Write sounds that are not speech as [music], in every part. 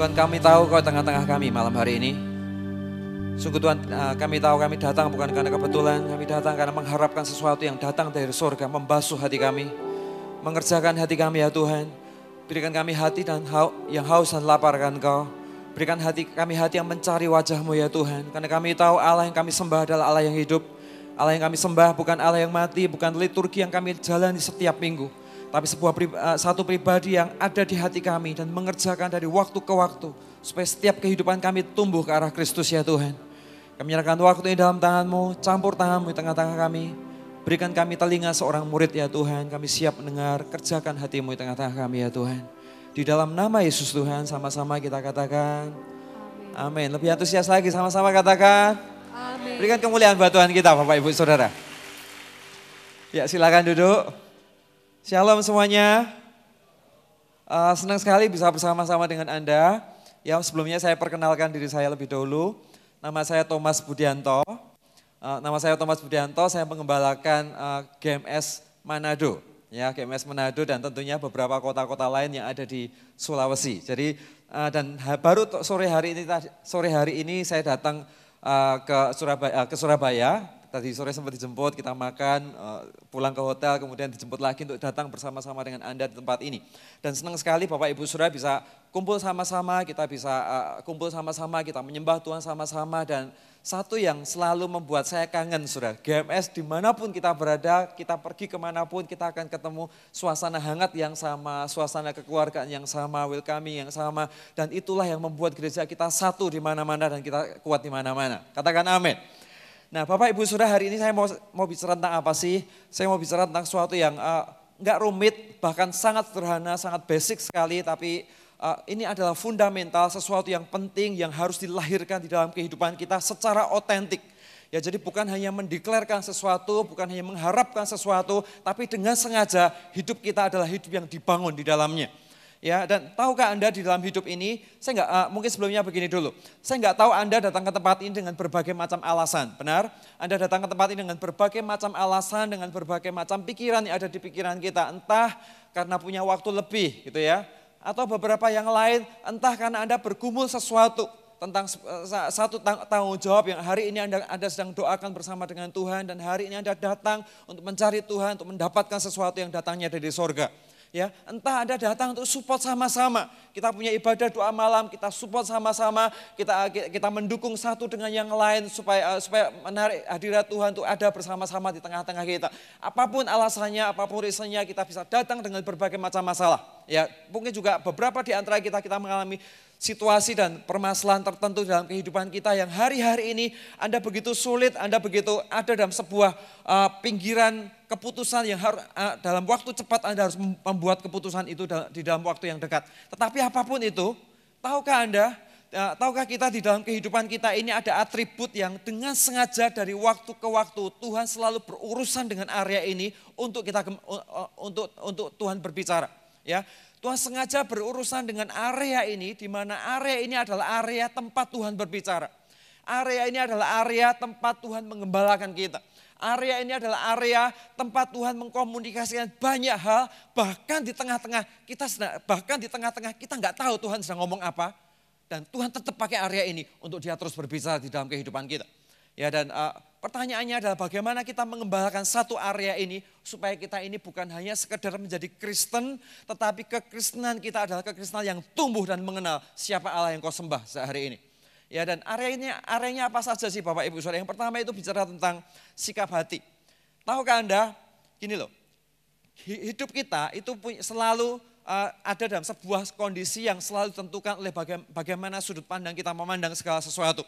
Tuhan kami tahu kau tengah-tengah kami malam hari ini. Sungguh Tuhan eh, kami tahu kami datang bukan karena kebetulan. Kami datang karena mengharapkan sesuatu yang datang dari surga. Membasuh hati kami. Mengerjakan hati kami ya Tuhan. Berikan kami hati dan hau, yang haus dan laparkan kau. Berikan hati kami hati yang mencari wajahmu ya Tuhan. Karena kami tahu Allah yang kami sembah adalah Allah yang hidup. Allah yang kami sembah bukan Allah yang mati, bukan liturgi yang kami jalani setiap minggu. Tapi sebuah eh, satu pribadi yang ada di hati kami dan mengerjakan dari waktu ke waktu. Supaya setiap kehidupan kami tumbuh ke arah Kristus ya Tuhan. Kami menyerahkan waktu ini dalam tanganmu, campur tanganmu di tengah-tengah kami. Berikan kami telinga seorang murid ya Tuhan. Kami siap mendengar, kerjakan hatimu di tengah-tengah kami ya Tuhan. Di dalam nama Yesus Tuhan sama-sama kita katakan. Amin. Lebih antusias lagi sama-sama katakan. Amin. Berikan kemuliaan buat Tuhan kita Bapak Ibu Saudara. Ya silakan duduk. Shalom semuanya. Uh, senang sekali bisa bersama-sama dengan Anda. Ya, sebelumnya saya perkenalkan diri saya lebih dahulu. Nama saya Thomas Budianto. Uh, nama saya Thomas Budianto, saya mengembalakan uh, ah, GMS Manado. Ya, GMS Manado dan tentunya beberapa kota-kota lain yang ada di Sulawesi. Jadi uh, dan baru sore hari ini sore hari ini saya datang uh, ke Surabaya ke Surabaya tadi sore sempat dijemput, kita makan, eh, pulang ke hotel, kemudian dijemput lagi untuk datang bersama-sama dengan Anda di tempat ini. Dan senang sekali Bapak Ibu Saudara bisa kumpul sama-sama, kita bisa eh, kumpul sama-sama, kita menyembah Tuhan sama-sama dan satu yang selalu membuat saya kangen sudah GMS dimanapun kita berada, kita pergi kemanapun kita akan ketemu suasana hangat yang sama, suasana kekeluargaan yang sama, welcoming yang sama. Dan itulah yang membuat gereja kita satu di mana-mana dan kita kuat di mana-mana. Katakan amin. Nah Bapak Ibu Saudara hari ini saya mau, mau bicara tentang apa sih? Saya mau bicara tentang sesuatu yang eh, nggak uh, rumit, bahkan sangat sederhana, sangat basic sekali. Tapi uh, ini adalah fundamental, sesuatu yang penting yang harus dilahirkan di dalam kehidupan kita secara otentik. Ya jadi bukan hanya mendeklarkan sesuatu, bukan hanya mengharapkan sesuatu, tapi dengan sengaja hidup kita adalah hidup yang dibangun di dalamnya. Ya, dan tahukah Anda di dalam hidup ini, saya nggak uh, mungkin sebelumnya begini dulu. Saya nggak tahu Anda datang ke tempat ini dengan berbagai macam alasan, benar? Anda datang ke tempat ini dengan berbagai macam alasan, dengan berbagai macam pikiran yang ada di pikiran kita, entah karena punya waktu lebih, gitu ya. Atau beberapa yang lain, entah karena Anda bergumul sesuatu tentang eh, satu tanggung jawab yang hari ini Anda, Anda sedang doakan bersama dengan Tuhan dan hari ini Anda datang untuk mencari Tuhan, untuk mendapatkan sesuatu yang datangnya dari sorga ya entah ada datang untuk support sama-sama. Kita punya ibadah doa malam, kita support sama-sama, kita kita mendukung satu dengan yang lain supaya eh, supaya menarik hadirat Tuhan untuk ada bersama-sama di tengah-tengah kita. Apapun alasannya, apapun risenya kita bisa datang dengan berbagai macam masalah. Ya, mungkin juga beberapa di antara kita kita mengalami situasi dan permasalahan tertentu dalam kehidupan kita yang hari-hari ini Anda begitu sulit, Anda begitu ada dalam sebuah uh, pinggiran keputusan yang harus uh, eh, dalam waktu cepat Anda harus membuat keputusan itu di dalam waktu yang dekat. Tetapi apapun itu, tahukah Anda, uh, tahukah kita di dalam kehidupan kita ini ada atribut yang dengan sengaja dari waktu ke waktu Tuhan selalu berurusan dengan area ini untuk kita untuk untuk Tuhan berbicara, ya. Tuhan sengaja berurusan dengan area ini, di mana area ini adalah area tempat Tuhan berbicara. Area ini adalah area tempat Tuhan mengembalakan kita. Area ini adalah area tempat Tuhan mengkomunikasikan banyak hal, bahkan di tengah-tengah kita bahkan di tengah-tengah kita nggak tahu Tuhan sedang ngomong apa, dan Tuhan tetap pakai area ini untuk Dia terus berbicara di dalam kehidupan kita. Ya dan uh, Pertanyaannya adalah bagaimana kita mengembalakan satu area ini supaya kita ini bukan hanya sekedar menjadi Kristen, tetapi kekristenan kita adalah kekristenan yang tumbuh dan mengenal siapa Allah yang kau sembah sehari ini. Ya dan areanya areanya apa saja sih Bapak Ibu Saudara? Yang pertama itu bicara tentang sikap hati. Tahukah Anda, gini loh. Hidup kita itu selalu eh, ada dalam sebuah kondisi yang selalu ditentukan oleh bagaimana sudut pandang kita memandang segala sesuatu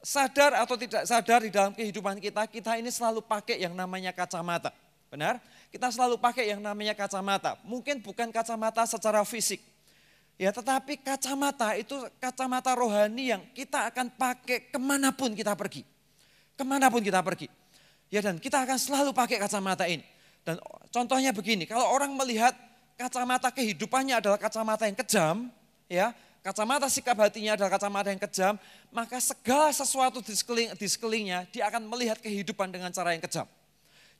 sadar atau tidak sadar di dalam kehidupan kita, kita ini selalu pakai yang namanya kacamata. Benar? Kita selalu pakai yang namanya kacamata. Mungkin bukan kacamata secara fisik. Ya tetapi kacamata itu kacamata rohani yang kita akan pakai kemanapun kita pergi. Kemanapun kita pergi. Ya dan kita akan selalu pakai kacamata ini. Dan contohnya begini, kalau orang melihat kacamata kehidupannya adalah kacamata yang kejam, ya kacamata sikap hatinya adalah kacamata yang kejam, maka segala sesuatu di, sekeling, di sekelilingnya dia akan melihat kehidupan dengan cara yang kejam.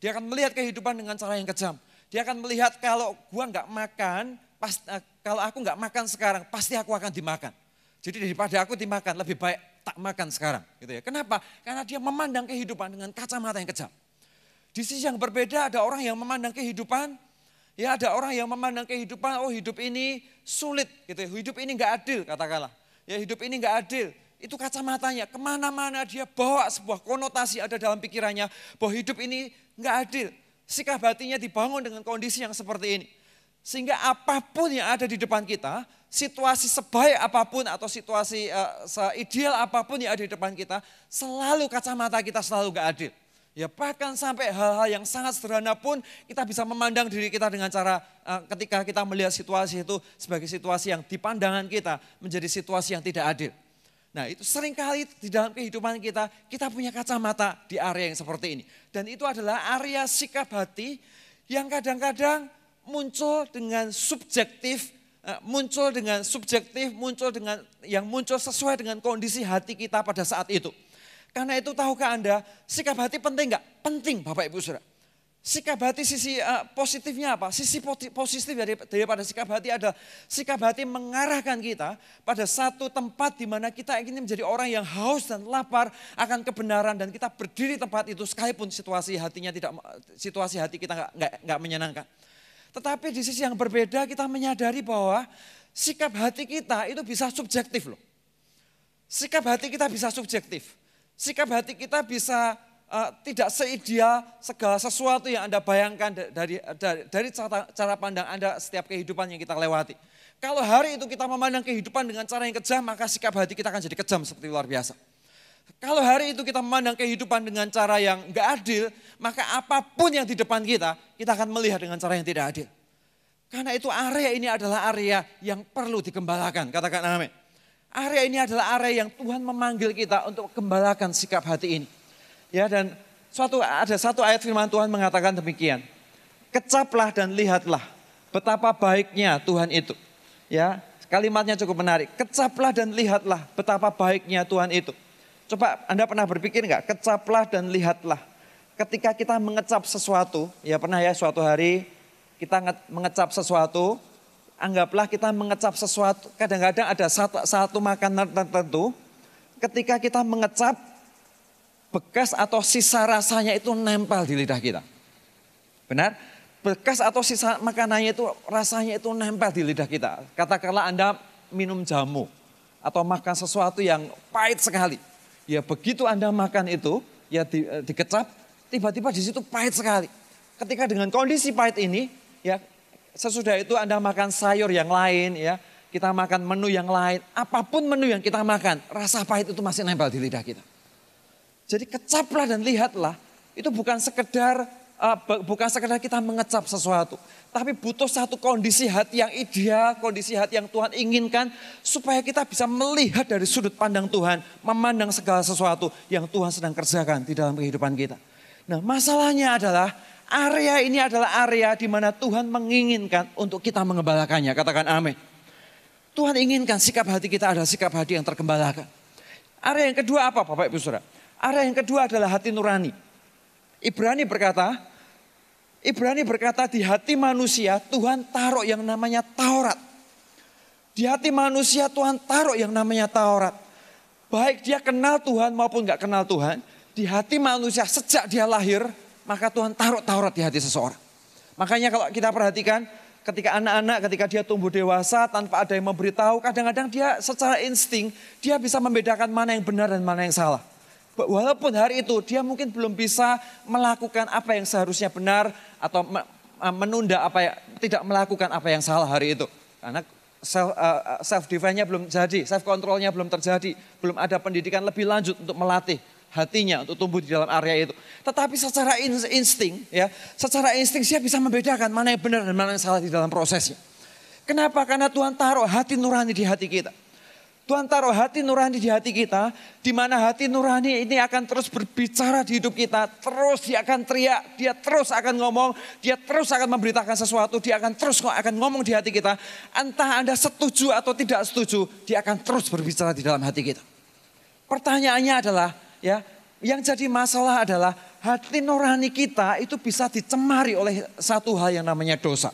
Dia akan melihat kehidupan dengan cara yang kejam. Dia akan melihat kalau gua nggak makan, pas, eh, kalau aku nggak makan sekarang pasti aku akan dimakan. Jadi daripada aku dimakan lebih baik tak makan sekarang, gitu ya. Kenapa? Karena dia memandang kehidupan dengan kacamata yang kejam. Di sisi yang berbeda ada orang yang memandang kehidupan Ya ada orang yang memandang kehidupan, oh hidup ini sulit gitu. Ya. Hidup ini nggak adil katakanlah. Ya hidup ini nggak adil. Itu kacamatanya kemana-mana dia bawa sebuah konotasi ada dalam pikirannya bahwa hidup ini nggak adil. Sikap hatinya dibangun dengan kondisi yang seperti ini. Sehingga apapun yang ada di depan kita, situasi sebaik apapun atau situasi uh, eh, ideal apapun yang ada di depan kita, selalu kacamata kita selalu nggak adil. Ya bahkan sampai hal-hal yang sangat sederhana pun kita bisa memandang diri kita dengan cara eh, ketika kita melihat situasi itu sebagai situasi yang di pandangan kita menjadi situasi yang tidak adil. Nah itu seringkali di dalam kehidupan kita, kita punya kacamata di area yang seperti ini. Dan itu adalah area sikap hati yang kadang-kadang muncul dengan subjektif, eh, muncul dengan subjektif, muncul dengan yang muncul sesuai dengan kondisi hati kita pada saat itu. Karena itu tahukah Anda, sikap hati penting nggak? Penting Bapak Ibu Saudara. Sikap hati sisi uh, positifnya apa? Sisi positif dari, daripada sikap hati adalah sikap hati mengarahkan kita pada satu tempat di mana kita ingin menjadi orang yang haus dan lapar akan kebenaran dan kita berdiri tempat itu sekalipun situasi hatinya tidak situasi hati kita nggak nggak menyenangkan. Tetapi di sisi yang berbeda kita menyadari bahwa sikap hati kita itu bisa subjektif loh. Sikap hati kita bisa subjektif. Sikap hati kita bisa uh, tidak seideal segala sesuatu yang Anda bayangkan dari dari, dari cara, pandang Anda setiap kehidupan yang kita lewati. Kalau hari itu kita memandang kehidupan dengan cara yang kejam, maka sikap hati kita akan jadi kejam seperti luar biasa. Kalau hari itu kita memandang kehidupan dengan cara yang gak adil, maka apapun yang di depan kita, kita akan melihat dengan cara yang tidak adil. Karena itu area ini adalah area yang perlu dikembalakan, Katakan amin. Area ini adalah area yang Tuhan memanggil kita untuk kembalakan sikap hati ini. Ya dan suatu ada satu ayat firman Tuhan mengatakan demikian. Kecaplah dan lihatlah betapa baiknya Tuhan itu. Ya, kalimatnya cukup menarik. Kecaplah dan lihatlah betapa baiknya Tuhan itu. Coba Anda pernah berpikir nggak? Kecaplah dan lihatlah. Ketika kita mengecap sesuatu, ya pernah ya suatu hari kita mengecap sesuatu, anggaplah kita mengecap sesuatu. Kadang-kadang ada satu, satu makanan tertentu, ketika kita mengecap, bekas atau sisa rasanya itu nempel di lidah kita. Benar? Bekas atau sisa makanannya itu rasanya itu nempel di lidah kita. Katakanlah Anda minum jamu atau makan sesuatu yang pahit sekali. Ya begitu Anda makan itu, ya di, eh, dikecap, tiba-tiba di situ pahit sekali. Ketika dengan kondisi pahit ini, ya sesudah itu Anda makan sayur yang lain ya, kita makan menu yang lain, apapun menu yang kita makan, rasa pahit itu masih nempel di lidah kita. Jadi kecaplah dan lihatlah, itu bukan sekedar uh, bukan sekedar kita mengecap sesuatu, tapi butuh satu kondisi hati yang ideal, kondisi hati yang Tuhan inginkan supaya kita bisa melihat dari sudut pandang Tuhan, memandang segala sesuatu yang Tuhan sedang kerjakan di dalam kehidupan kita. Nah, masalahnya adalah Area ini adalah area di mana Tuhan menginginkan untuk kita mengembalakannya. Katakan amin. Tuhan inginkan sikap hati kita adalah sikap hati yang terkembalakan. Area yang kedua apa Bapak Ibu Saudara? Area yang kedua adalah hati nurani. Ibrani berkata, Ibrani berkata di hati manusia Tuhan taruh yang namanya Taurat. Di hati manusia Tuhan taruh yang namanya Taurat. Baik dia kenal Tuhan maupun nggak kenal Tuhan. Di hati manusia sejak dia lahir maka Tuhan taruh Taurat di hati seseorang. Makanya kalau kita perhatikan ketika anak-anak ketika dia tumbuh dewasa tanpa ada yang memberitahu kadang-kadang dia secara insting dia bisa membedakan mana yang benar dan mana yang salah. Walaupun hari itu dia mungkin belum bisa melakukan apa yang seharusnya benar atau menunda apa yang tidak melakukan apa yang salah hari itu. Karena self, eh, eh, self defense-nya belum jadi, self control-nya belum terjadi, belum ada pendidikan lebih lanjut untuk melatih hatinya untuk tumbuh di dalam area itu. Tetapi secara insting ya, secara insting siapa bisa membedakan mana yang benar dan mana yang salah di dalam prosesnya. Kenapa? Karena Tuhan taruh hati nurani di hati kita. Tuhan taruh hati nurani di hati kita, di mana hati nurani ini akan terus berbicara di hidup kita, terus dia akan teriak, dia terus akan ngomong, dia terus akan memberitakan sesuatu, dia akan terus akan ngomong di hati kita. Entah Anda setuju atau tidak setuju, dia akan terus berbicara di dalam hati kita. Pertanyaannya adalah, ya. Yang jadi masalah adalah hati nurani kita itu bisa dicemari oleh satu hal yang namanya dosa.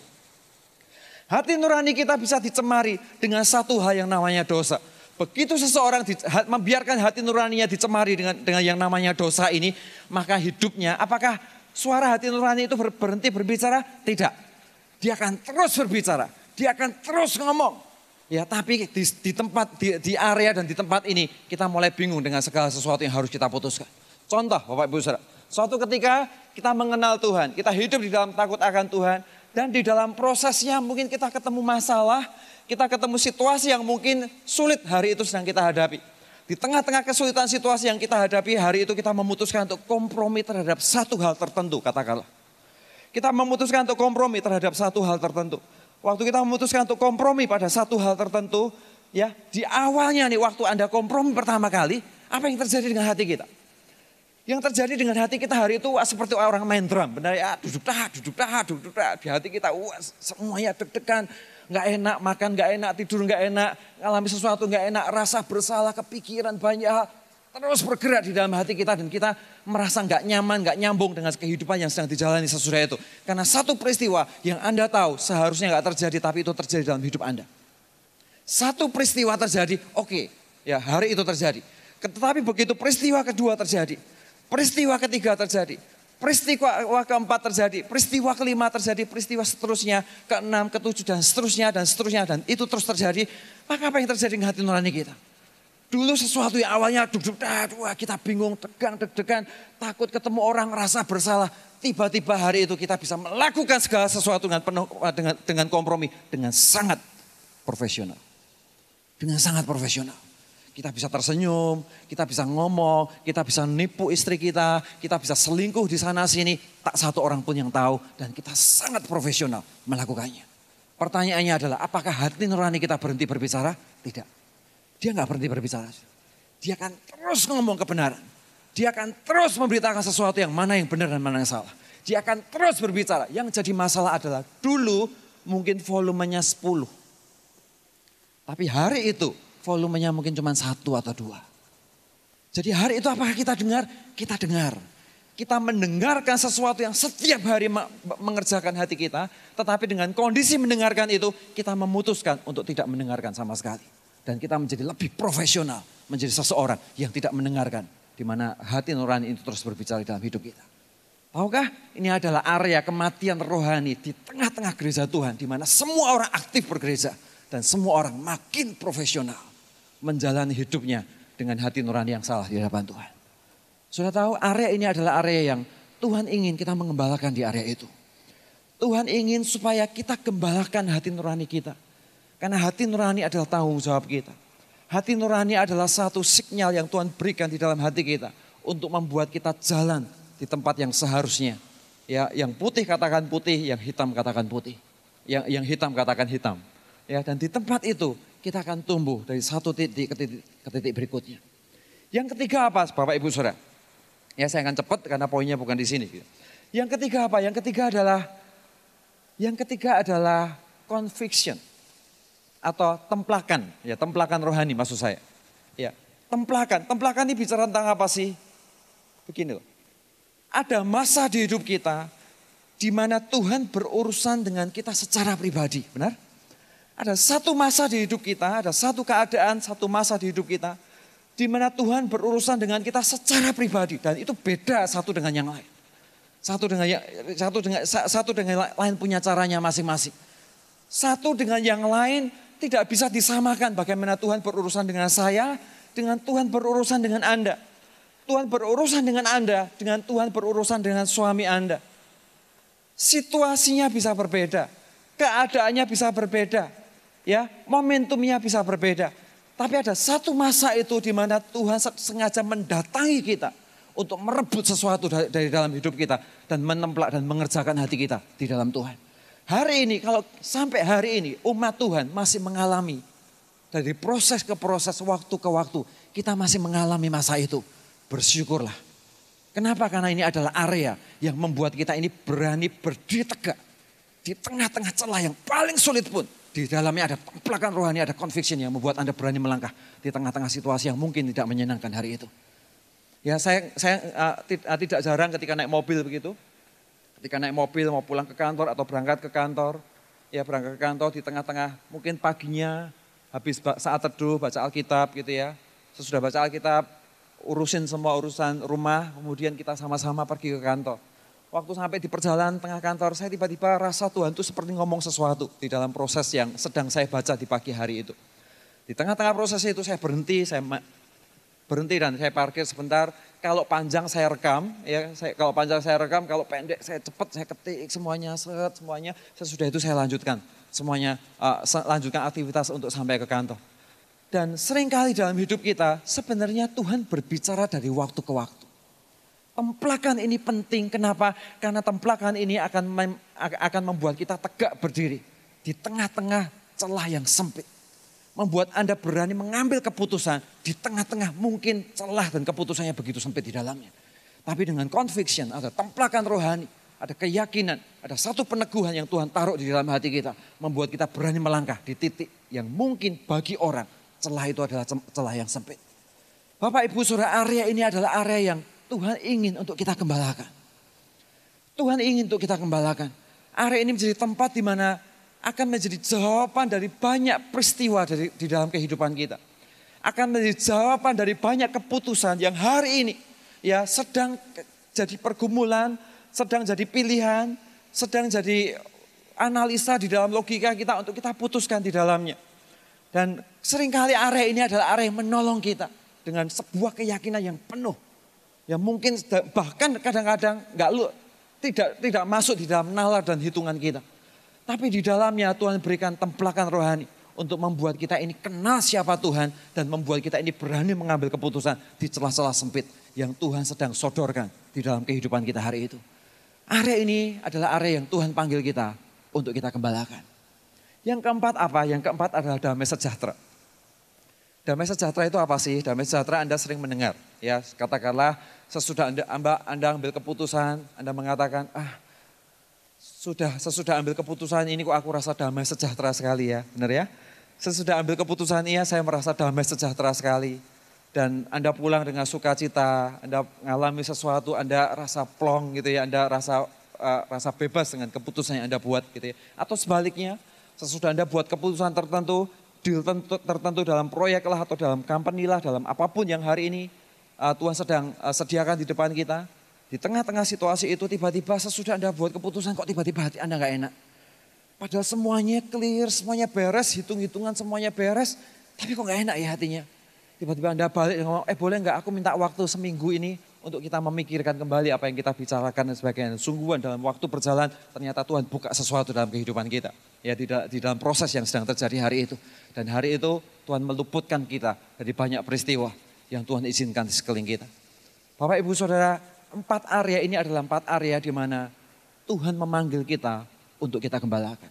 Hati nurani kita bisa dicemari dengan satu hal yang namanya dosa. Begitu seseorang di, membiarkan hati nuraninya dicemari dengan dengan yang namanya dosa ini, maka hidupnya apakah suara hati nurani itu berhenti berbicara? Tidak. Dia akan terus berbicara, dia akan terus ngomong, Ya, tapi di, di tempat di, di area dan di tempat ini kita mulai bingung dengan segala sesuatu yang harus kita putuskan. Contoh, Bapak Ibu Saudara, suatu ketika kita mengenal Tuhan, kita hidup di dalam takut akan Tuhan dan di dalam prosesnya mungkin kita ketemu masalah, kita ketemu situasi yang mungkin sulit hari itu sedang kita hadapi. Di tengah-tengah kesulitan situasi yang kita hadapi hari itu kita memutuskan untuk kompromi terhadap satu hal tertentu, katakanlah. Kita memutuskan untuk kompromi terhadap satu hal tertentu. Waktu kita memutuskan untuk kompromi pada satu hal tertentu, ya di awalnya nih waktu Anda kompromi pertama kali, apa yang terjadi dengan hati kita? Yang terjadi dengan hati kita hari itu seperti orang main drum. Benar ya, duduk dah, duduk dah, duduk dah. Di hati kita wah, semuanya deg-degan. nggak enak, makan nggak enak, tidur nggak enak. Ngalami sesuatu nggak enak, rasa bersalah, kepikiran banyak hal terus bergerak di dalam hati kita dan kita merasa nggak nyaman, nggak nyambung dengan kehidupan yang sedang dijalani sesudah itu. Karena satu peristiwa yang Anda tahu seharusnya nggak terjadi tapi itu terjadi dalam hidup Anda. Satu peristiwa terjadi, oke, okay, ya hari itu terjadi. Tetapi begitu peristiwa kedua terjadi, peristiwa ketiga terjadi, peristiwa keempat terjadi, peristiwa kelima terjadi, peristiwa seterusnya, keenam, ketujuh, dan seterusnya, dan seterusnya, dan itu terus terjadi, maka apa yang terjadi dengan hati nurani kita? Dulu sesuatu yang awalnya duduk, wah kita bingung, tegang, deg-degan, takut ketemu orang, rasa bersalah. Tiba-tiba hari itu kita bisa melakukan segala sesuatu dengan penuh dengan, dengan kompromi, dengan sangat profesional. Dengan sangat profesional. Kita bisa tersenyum, kita bisa ngomong, kita bisa nipu istri kita, kita bisa selingkuh di sana sini, tak satu orang pun yang tahu dan kita sangat profesional melakukannya. Pertanyaannya adalah apakah hati nurani kita berhenti berbicara? Tidak dia nggak berhenti berbicara. Dia akan terus ngomong kebenaran. Dia akan terus memberitakan sesuatu yang mana yang benar dan mana yang salah. Dia akan terus berbicara. Yang jadi masalah adalah dulu mungkin volumenya 10. Tapi hari itu volumenya mungkin cuma satu atau dua. Jadi hari itu apakah kita dengar? Kita dengar. Kita mendengarkan sesuatu yang setiap hari mengerjakan hati kita. Tetapi dengan kondisi mendengarkan itu kita memutuskan untuk tidak mendengarkan sama sekali dan kita menjadi lebih profesional, menjadi seseorang yang tidak mendengarkan di mana hati nurani itu terus berbicara dalam hidup kita. Tahukah ini adalah area kematian rohani di tengah-tengah gereja Tuhan di mana semua orang aktif bergereja dan semua orang makin profesional menjalani hidupnya dengan hati nurani yang salah di hadapan Tuhan. Sudah tahu area ini adalah area yang Tuhan ingin kita mengembalakan di area itu. Tuhan ingin supaya kita gembalakan hati nurani kita. Karena hati nurani adalah tahu jawab kita. Hati nurani adalah satu sinyal yang Tuhan berikan di dalam hati kita untuk membuat kita jalan di tempat yang seharusnya. Ya, yang putih katakan putih, yang hitam katakan putih. Yang yang hitam katakan hitam. Ya, dan di tempat itu kita akan tumbuh dari satu titik ke titik, ke titik berikutnya. Yang ketiga apa, Bapak Ibu Saudara? Ya, saya akan cepat karena poinnya bukan di sini. Yang ketiga apa? Yang ketiga adalah yang ketiga adalah conviction atau templakan, ya templakan rohani maksud saya. Ya, templakan. Templakan ini bicara tentang apa sih? Begini loh. Ada masa di hidup kita di mana Tuhan berurusan dengan kita secara pribadi, benar? Ada satu masa di hidup kita, ada satu keadaan, satu masa di hidup kita di mana Tuhan berurusan dengan kita secara pribadi dan itu beda satu dengan yang lain. Satu dengan yang, satu dengan satu dengan lain punya caranya masing-masing. Satu dengan yang lain tidak bisa disamakan bagaimana Tuhan berurusan dengan saya, dengan Tuhan berurusan dengan Anda. Tuhan berurusan dengan Anda, dengan Tuhan berurusan dengan suami Anda. Situasinya bisa berbeda, keadaannya bisa berbeda, ya, momentumnya bisa berbeda. Tapi ada satu masa itu di mana Tuhan sengaja mendatangi kita untuk merebut sesuatu dari dalam hidup kita dan menemplak dan mengerjakan hati kita di dalam Tuhan. Hari ini kalau sampai hari ini umat Tuhan masih mengalami dari proses ke proses, waktu ke waktu, kita masih mengalami masa itu. Bersyukurlah. Kenapa? Karena ini adalah area yang membuat kita ini berani berdiri tegak di tengah-tengah celah yang paling sulit pun. Di dalamnya ada templakan rohani, ada conviction yang membuat Anda berani melangkah di tengah-tengah situasi yang mungkin tidak menyenangkan hari itu. Ya, saya saya uh, tidak jarang ketika naik mobil begitu, Ketika naik mobil mau pulang ke kantor atau berangkat ke kantor, ya berangkat ke kantor di tengah-tengah mungkin paginya habis saat teduh baca Alkitab gitu ya. Sesudah baca Alkitab urusin semua urusan rumah, kemudian kita sama-sama pergi ke kantor. Waktu sampai di perjalanan tengah kantor, saya tiba-tiba rasa Tuhan itu seperti ngomong sesuatu di dalam proses yang sedang saya baca di pagi hari itu. Di tengah-tengah proses itu saya berhenti, saya berhenti dan saya parkir sebentar. Kalau panjang saya rekam, ya saya, kalau panjang saya rekam, kalau pendek saya cepat saya ketik semuanya, set semuanya. Sesudah itu saya lanjutkan semuanya, uh, lanjutkan aktivitas untuk sampai ke kantor. Dan seringkali dalam hidup kita sebenarnya Tuhan berbicara dari waktu ke waktu. Templakan ini penting, kenapa? Karena templakan ini akan mem, akan membuat kita tegak berdiri di tengah-tengah celah yang sempit membuat Anda berani mengambil keputusan di tengah-tengah mungkin celah dan keputusannya begitu sempit di dalamnya. Tapi dengan conviction, ada templakan rohani, ada keyakinan, ada satu peneguhan yang Tuhan taruh di dalam hati kita. Membuat kita berani melangkah di titik yang mungkin bagi orang celah itu adalah celah yang sempit. Bapak Ibu Saudara area ini adalah area yang Tuhan ingin untuk kita kembalakan. Tuhan ingin untuk kita kembalakan. Area ini menjadi tempat di mana akan menjadi jawaban dari banyak peristiwa dari, di dalam kehidupan kita. Akan menjadi jawaban dari banyak keputusan yang hari ini ya sedang jadi pergumulan, sedang jadi pilihan, sedang jadi analisa di dalam logika kita untuk kita putuskan di dalamnya. Dan seringkali area ini adalah area yang menolong kita dengan sebuah keyakinan yang penuh. yang mungkin bahkan kadang-kadang nggak lu tidak tidak masuk di dalam nalar dan hitungan kita. Tapi di dalamnya Tuhan berikan tempelakan rohani untuk membuat kita ini kenal siapa Tuhan dan membuat kita ini berani mengambil keputusan di celah-celah sempit yang Tuhan sedang sodorkan di dalam kehidupan kita hari itu. Area ini adalah area yang Tuhan panggil kita untuk kita kembalakan. Yang keempat apa? Yang keempat adalah damai sejahtera. Damai sejahtera itu apa sih? Damai sejahtera Anda sering mendengar. Ya, katakanlah sesudah Anda, anda ambil keputusan, Anda mengatakan, ah sudah sesudah ambil keputusan ini kok aku rasa damai sejahtera sekali ya, benar ya? Sesudah ambil keputusan iya saya merasa damai sejahtera sekali. Dan Anda pulang dengan sukacita, Anda mengalami sesuatu, Anda rasa plong gitu ya, Anda rasa uh, rasa bebas dengan keputusan yang Anda buat gitu ya. Atau sebaliknya, sesudah Anda buat keputusan tertentu, deal tertentu dalam proyek lah atau dalam company lah, dalam apapun yang hari ini uh, Tuhan sedang uh, sediakan di depan kita, di tengah-tengah situasi itu tiba-tiba sesudah Anda buat keputusan kok tiba-tiba hati Anda nggak enak. Padahal semuanya clear, semuanya beres, hitung-hitungan semuanya beres. Tapi kok nggak enak ya hatinya. Tiba-tiba Anda balik dan ngomong, eh boleh nggak aku minta waktu seminggu ini untuk kita memikirkan kembali apa yang kita bicarakan dan sebagainya. Sungguhan dalam waktu berjalan ternyata Tuhan buka sesuatu dalam kehidupan kita. Ya di, di dalam proses yang sedang terjadi hari itu. Dan hari itu Tuhan meluputkan kita dari banyak peristiwa yang Tuhan izinkan di sekeliling kita. Bapak Ibu Saudara, empat area ini adalah empat area di mana Tuhan memanggil kita untuk kita gembalakan.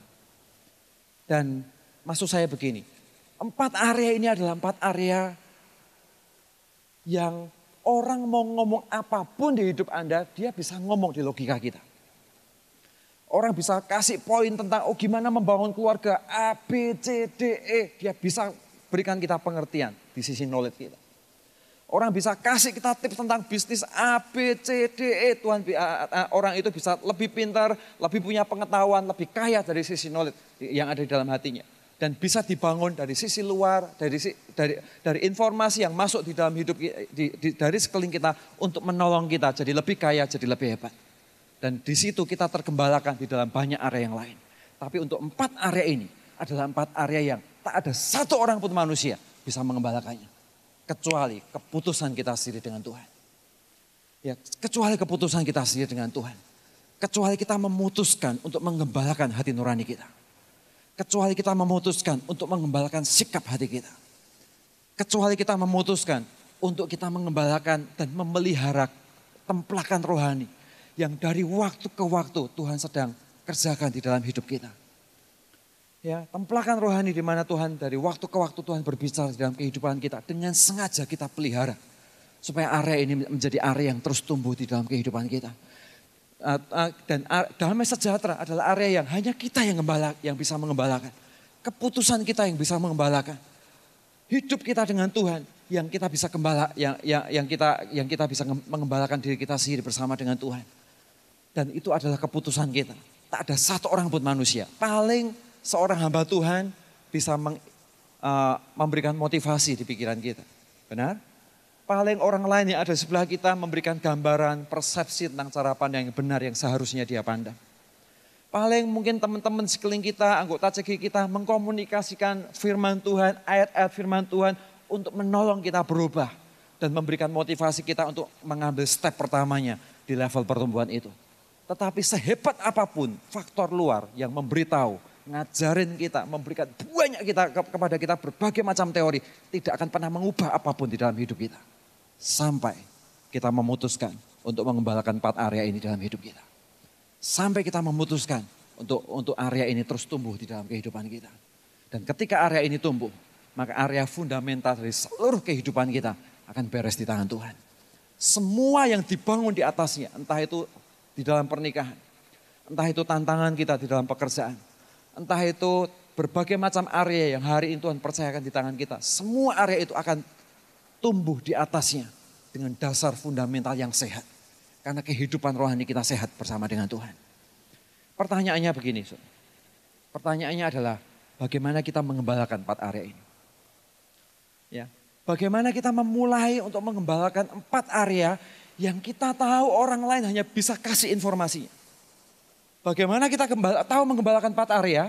Dan maksud saya begini, empat area ini adalah empat area yang orang mau ngomong apapun di hidup Anda, dia bisa ngomong di logika kita. Orang bisa kasih poin tentang oh gimana membangun keluarga A, B, C, D, E. Dia bisa berikan kita pengertian di sisi knowledge kita. Orang bisa kasih kita tips tentang bisnis A, B, C, D, E. Tuhan, orang itu bisa lebih pintar, lebih punya pengetahuan, lebih kaya dari sisi knowledge yang ada di dalam hatinya. Dan bisa dibangun dari sisi luar, dari dari, dari informasi yang masuk di dalam hidup di, di, dari sekeliling kita untuk menolong kita jadi lebih kaya, jadi lebih hebat. Dan di situ kita tergembalakan di dalam banyak area yang lain. Tapi untuk empat area ini adalah empat area yang tak ada satu orang pun manusia bisa mengembalakannya kecuali keputusan kita sendiri dengan Tuhan. Ya, kecuali keputusan kita sendiri dengan Tuhan. Kecuali kita memutuskan untuk mengembalakan hati nurani kita. Kecuali kita memutuskan untuk mengembalakan sikap hati kita. Kecuali kita memutuskan untuk kita mengembalakan dan memelihara templakan rohani yang dari waktu ke waktu Tuhan sedang kerjakan di dalam hidup kita. Ya, tempelakan rohani di mana Tuhan dari waktu ke waktu Tuhan berbicara di dalam kehidupan kita dengan sengaja kita pelihara supaya area ini menjadi area yang terus tumbuh di dalam kehidupan kita. Dan damai sejahtera adalah area yang hanya kita yang gembala, yang bisa mengembalakan. Keputusan kita yang bisa mengembalakan. Hidup kita dengan Tuhan yang kita bisa kembali yang, yang, yang kita yang kita bisa mengembalakan diri kita sendiri bersama dengan Tuhan. Dan itu adalah keputusan kita. Tak ada satu orang pun manusia. Paling seorang hamba Tuhan bisa meng, uh, memberikan motivasi di pikiran kita. Benar? Paling orang lain yang ada di sebelah kita memberikan gambaran, persepsi tentang cara pandang yang benar yang seharusnya dia pandang. Paling mungkin teman-teman sekeliling kita, anggota cegi kita mengkomunikasikan firman Tuhan, ayat-ayat firman Tuhan untuk menolong kita berubah. Dan memberikan motivasi kita untuk mengambil step pertamanya di level pertumbuhan itu. Tetapi sehebat apapun faktor luar yang memberitahu ngajarin kita, memberikan banyak kita kepada kita berbagai macam teori, tidak akan pernah mengubah apapun di dalam hidup kita. Sampai kita memutuskan untuk mengembalakan empat area ini dalam hidup kita. Sampai kita memutuskan untuk untuk area ini terus tumbuh di dalam kehidupan kita. Dan ketika area ini tumbuh, maka area fundamental dari seluruh kehidupan kita akan beres di tangan Tuhan. Semua yang dibangun di atasnya, entah itu di dalam pernikahan, entah itu tantangan kita di dalam pekerjaan, entah itu berbagai macam area yang hari ini Tuhan percayakan di tangan kita. Semua area itu akan tumbuh di atasnya dengan dasar fundamental yang sehat. Karena kehidupan rohani kita sehat bersama dengan Tuhan. Pertanyaannya begini, pertanyaannya adalah bagaimana kita mengembalakan empat area ini. Ya, bagaimana kita memulai untuk mengembalakan empat area yang kita tahu orang lain hanya bisa kasih informasinya. Bagaimana kita gembala, tahu menggembalakan empat area ya?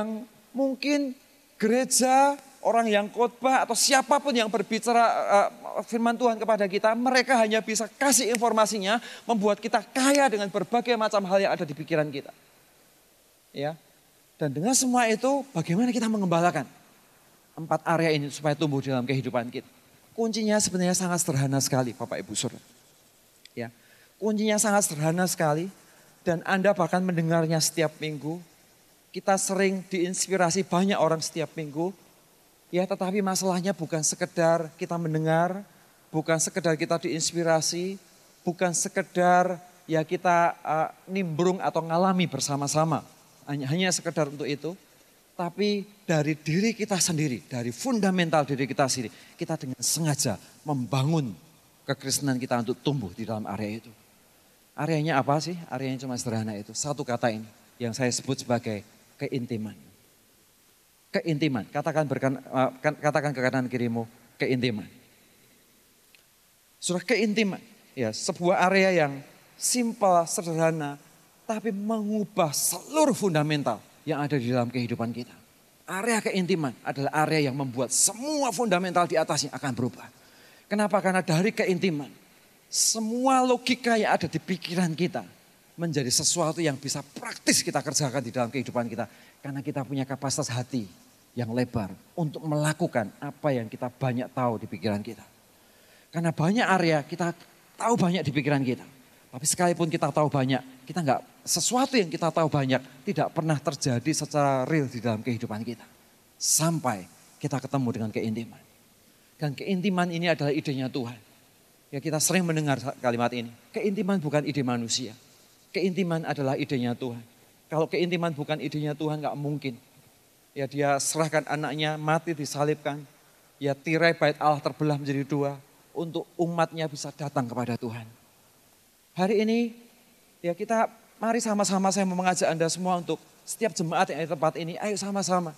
yang mungkin gereja, orang yang khotbah atau siapapun yang berbicara uh, firman Tuhan kepada kita, mereka hanya bisa kasih informasinya, membuat kita kaya dengan berbagai macam hal yang ada di pikiran kita. Ya. Dan dengan semua itu, bagaimana kita mengembalakan empat area ini supaya tumbuh dalam kehidupan kita? Kuncinya sebenarnya sangat sederhana sekali, Bapak Ibu Saudara. Ya. Kuncinya sangat sederhana sekali, dan Anda bahkan mendengarnya setiap minggu. Kita sering diinspirasi banyak orang setiap minggu. Ya, tetapi masalahnya bukan sekedar kita mendengar, bukan sekedar kita diinspirasi, bukan sekedar ya kita uh, nimbrung atau ngalami bersama-sama. Hanya, hanya sekedar untuk itu. Tapi dari diri kita sendiri, dari fundamental diri kita sendiri, kita dengan sengaja membangun kekristenan kita untuk tumbuh di dalam area itu. Areanya apa sih? Areanya cuma sederhana itu. Satu kata ini yang saya sebut sebagai keintiman. Keintiman. Katakan berkan, eh, kan, katakan ke kanan kirimu keintiman. Surah keintiman. Ya, sebuah area yang simpel, sederhana, tapi mengubah seluruh fundamental yang ada di dalam kehidupan kita. Area keintiman adalah area yang membuat semua fundamental di atasnya akan berubah. Kenapa? Karena dari keintiman semua logika yang ada di pikiran kita menjadi sesuatu yang bisa praktis kita kerjakan di dalam kehidupan kita. Karena kita punya kapasitas hati yang lebar untuk melakukan apa yang kita banyak tahu di pikiran kita. Karena banyak area kita tahu banyak di pikiran kita. Tapi sekalipun kita tahu banyak, kita nggak sesuatu yang kita tahu banyak tidak pernah terjadi secara real di dalam kehidupan kita. Sampai kita ketemu dengan keintiman. Dan keintiman ini adalah idenya Tuhan. Ya kita sering mendengar kalimat ini. Keintiman bukan ide manusia. Keintiman adalah idenya Tuhan. Kalau keintiman bukan idenya Tuhan nggak mungkin. Ya dia serahkan anaknya mati disalibkan. Ya tirai bait Allah terbelah menjadi dua. Untuk umatnya bisa datang kepada Tuhan. Hari ini ya kita mari sama-sama saya mau mengajak Anda semua untuk setiap jemaat yang ada di tempat ini. Ayo sama-sama.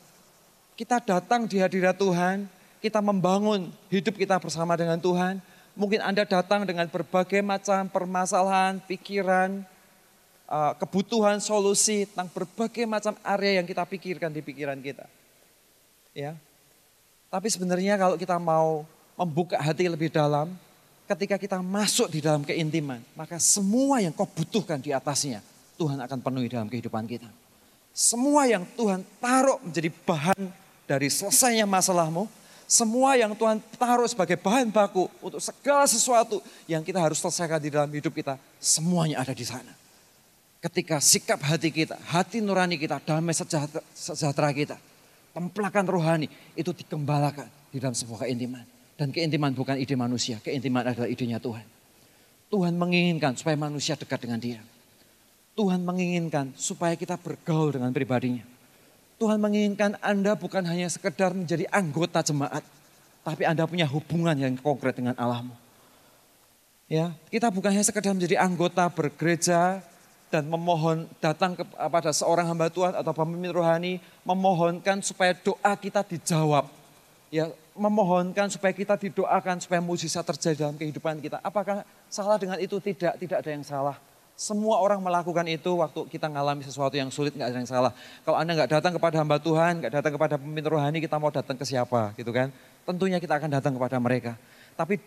Kita datang di hadirat Tuhan. Kita membangun hidup kita bersama dengan Tuhan Mungkin Anda datang dengan berbagai macam permasalahan, pikiran, eh, kebutuhan solusi tentang berbagai macam area yang kita pikirkan di pikiran kita. Ya. Tapi sebenarnya kalau kita mau membuka hati lebih dalam, ketika kita masuk di dalam keintiman, maka semua yang kau butuhkan di atasnya, Tuhan akan penuhi dalam kehidupan kita. Semua yang Tuhan taruh menjadi bahan dari selesainya masalahmu, semua yang Tuhan taruh sebagai bahan baku untuk segala sesuatu yang kita harus selesaikan di dalam hidup kita, semuanya ada di sana. Ketika sikap hati kita, hati nurani kita, damai sejahtera, sejahtera kita, tempelakan rohani itu dikembalakan di dalam sebuah keintiman. Dan keintiman bukan ide manusia, keintiman adalah idenya Tuhan. Tuhan menginginkan supaya manusia dekat dengan dia. Tuhan menginginkan supaya kita bergaul dengan pribadinya. Tuhan menginginkan Anda bukan hanya sekedar menjadi anggota jemaat, tapi Anda punya hubungan yang konkret dengan Allahmu. Ya, kita bukan hanya sekedar menjadi anggota bergereja dan memohon datang kepada seorang hamba Tuhan atau pemimpin rohani memohonkan supaya doa kita dijawab. Ya, memohonkan supaya kita didoakan supaya mujizat terjadi dalam kehidupan kita. Apakah salah dengan itu? Tidak, tidak ada yang salah. Semua orang melakukan itu waktu kita ngalami sesuatu yang sulit nggak ada yang salah. Kalau Anda nggak datang kepada hamba Tuhan, nggak datang kepada pemimpin rohani, kita mau datang ke siapa gitu kan. Tentunya kita akan datang kepada mereka. Tapi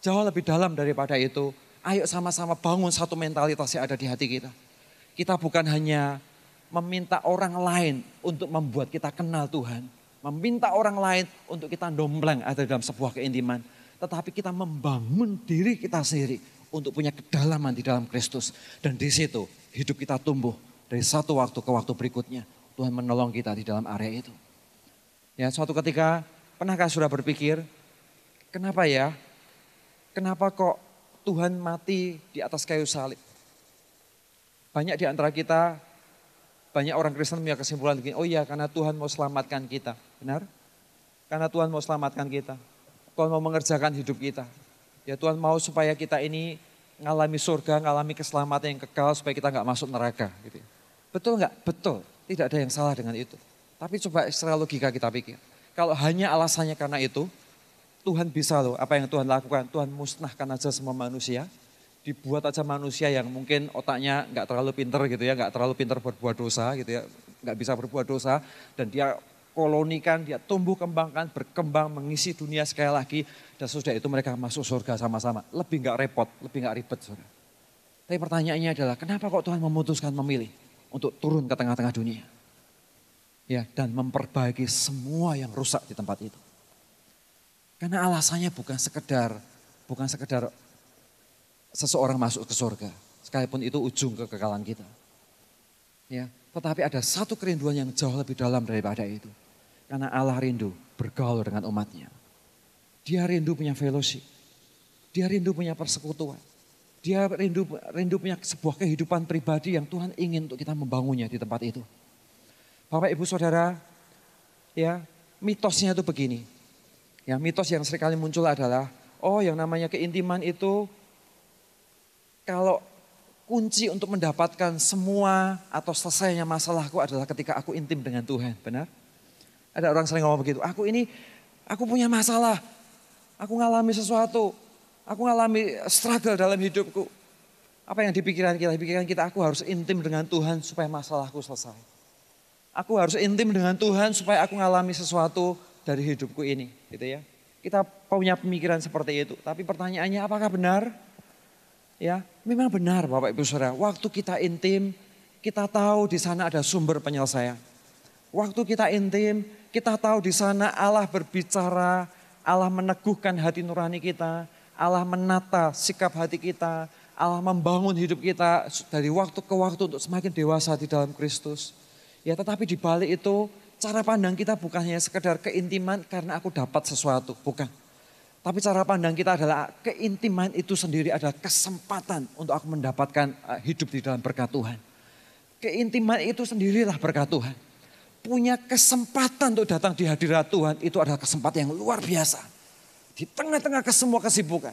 jauh lebih dalam daripada itu, ayo sama-sama bangun satu mentalitas yang ada di hati kita. Kita bukan hanya meminta orang lain untuk membuat kita kenal Tuhan. Meminta orang lain untuk kita dompleng atau dalam sebuah keintiman. Tetapi kita membangun diri kita sendiri untuk punya kedalaman di dalam Kristus. Dan di situ hidup kita tumbuh dari satu waktu ke waktu berikutnya. Tuhan menolong kita di dalam area itu. Ya, suatu ketika pernahkah sudah berpikir, kenapa ya? Kenapa kok Tuhan mati di atas kayu salib? Banyak di antara kita, banyak orang Kristen punya kesimpulan begini, oh iya karena Tuhan mau selamatkan kita. Benar? Karena Tuhan mau selamatkan kita. Tuhan mau mengerjakan hidup kita. Ya Tuhan mau supaya kita ini ngalami surga, ngalami keselamatan yang kekal supaya kita nggak masuk neraka. Gitu. Ya. Betul nggak? Betul. Tidak ada yang salah dengan itu. Tapi coba secara logika kita pikir. Kalau hanya alasannya karena itu, Tuhan bisa loh apa yang Tuhan lakukan. Tuhan musnahkan aja semua manusia. Dibuat aja manusia yang mungkin otaknya nggak terlalu pinter gitu ya, nggak terlalu pinter berbuat dosa gitu ya, nggak bisa berbuat dosa dan dia kolonikan, dia tumbuh kembangkan, berkembang, mengisi dunia sekali lagi. Dan sudah itu mereka masuk surga sama-sama. Lebih nggak repot, lebih nggak ribet. Saudara. Tapi pertanyaannya adalah kenapa kok Tuhan memutuskan memilih untuk turun ke tengah-tengah dunia? Ya, dan memperbaiki semua yang rusak di tempat itu. Karena alasannya bukan sekedar bukan sekedar seseorang masuk ke surga, sekalipun itu ujung kekekalan kita. Ya, tetapi ada satu kerinduan yang jauh lebih dalam daripada itu. Karena Allah rindu bergaul dengan umatnya. Dia rindu punya fellowship. Dia rindu punya persekutuan. Dia rindu, rindu punya sebuah kehidupan pribadi yang Tuhan ingin untuk kita membangunnya di tempat itu. Bapak, Ibu, Saudara, ya mitosnya itu begini. Ya, mitos yang seringkali muncul adalah, oh yang namanya keintiman itu kalau kunci untuk mendapatkan semua atau selesainya masalahku adalah ketika aku intim dengan Tuhan, benar? Ada orang sering ngomong begitu, aku ini, aku punya masalah, aku ngalami sesuatu, aku ngalami struggle dalam hidupku. Apa yang dipikirkan kita? Dipikirkan kita aku harus intim dengan Tuhan supaya masalahku selesai. Aku harus intim dengan Tuhan supaya aku ngalami sesuatu dari hidupku ini, gitu ya. Kita punya pemikiran seperti itu, tapi pertanyaannya apakah benar? Ya, Memang benar Bapak Ibu Saudara, waktu kita intim, kita tahu di sana ada sumber penyelesaian. Waktu kita intim, kita tahu di sana Allah berbicara, Allah meneguhkan hati nurani kita, Allah menata sikap hati kita, Allah membangun hidup kita dari waktu ke waktu untuk semakin dewasa di dalam Kristus. Ya tetapi di balik itu cara pandang kita bukan hanya sekedar keintiman karena aku dapat sesuatu, bukan. Tapi cara pandang kita adalah keintiman itu sendiri adalah kesempatan untuk aku mendapatkan eh, hidup di dalam berkat Tuhan. Keintiman itu sendirilah berkat Tuhan. Punya kesempatan untuk datang di hadirat Tuhan itu adalah kesempatan yang luar biasa. Di tengah-tengah kesemua kesibukan,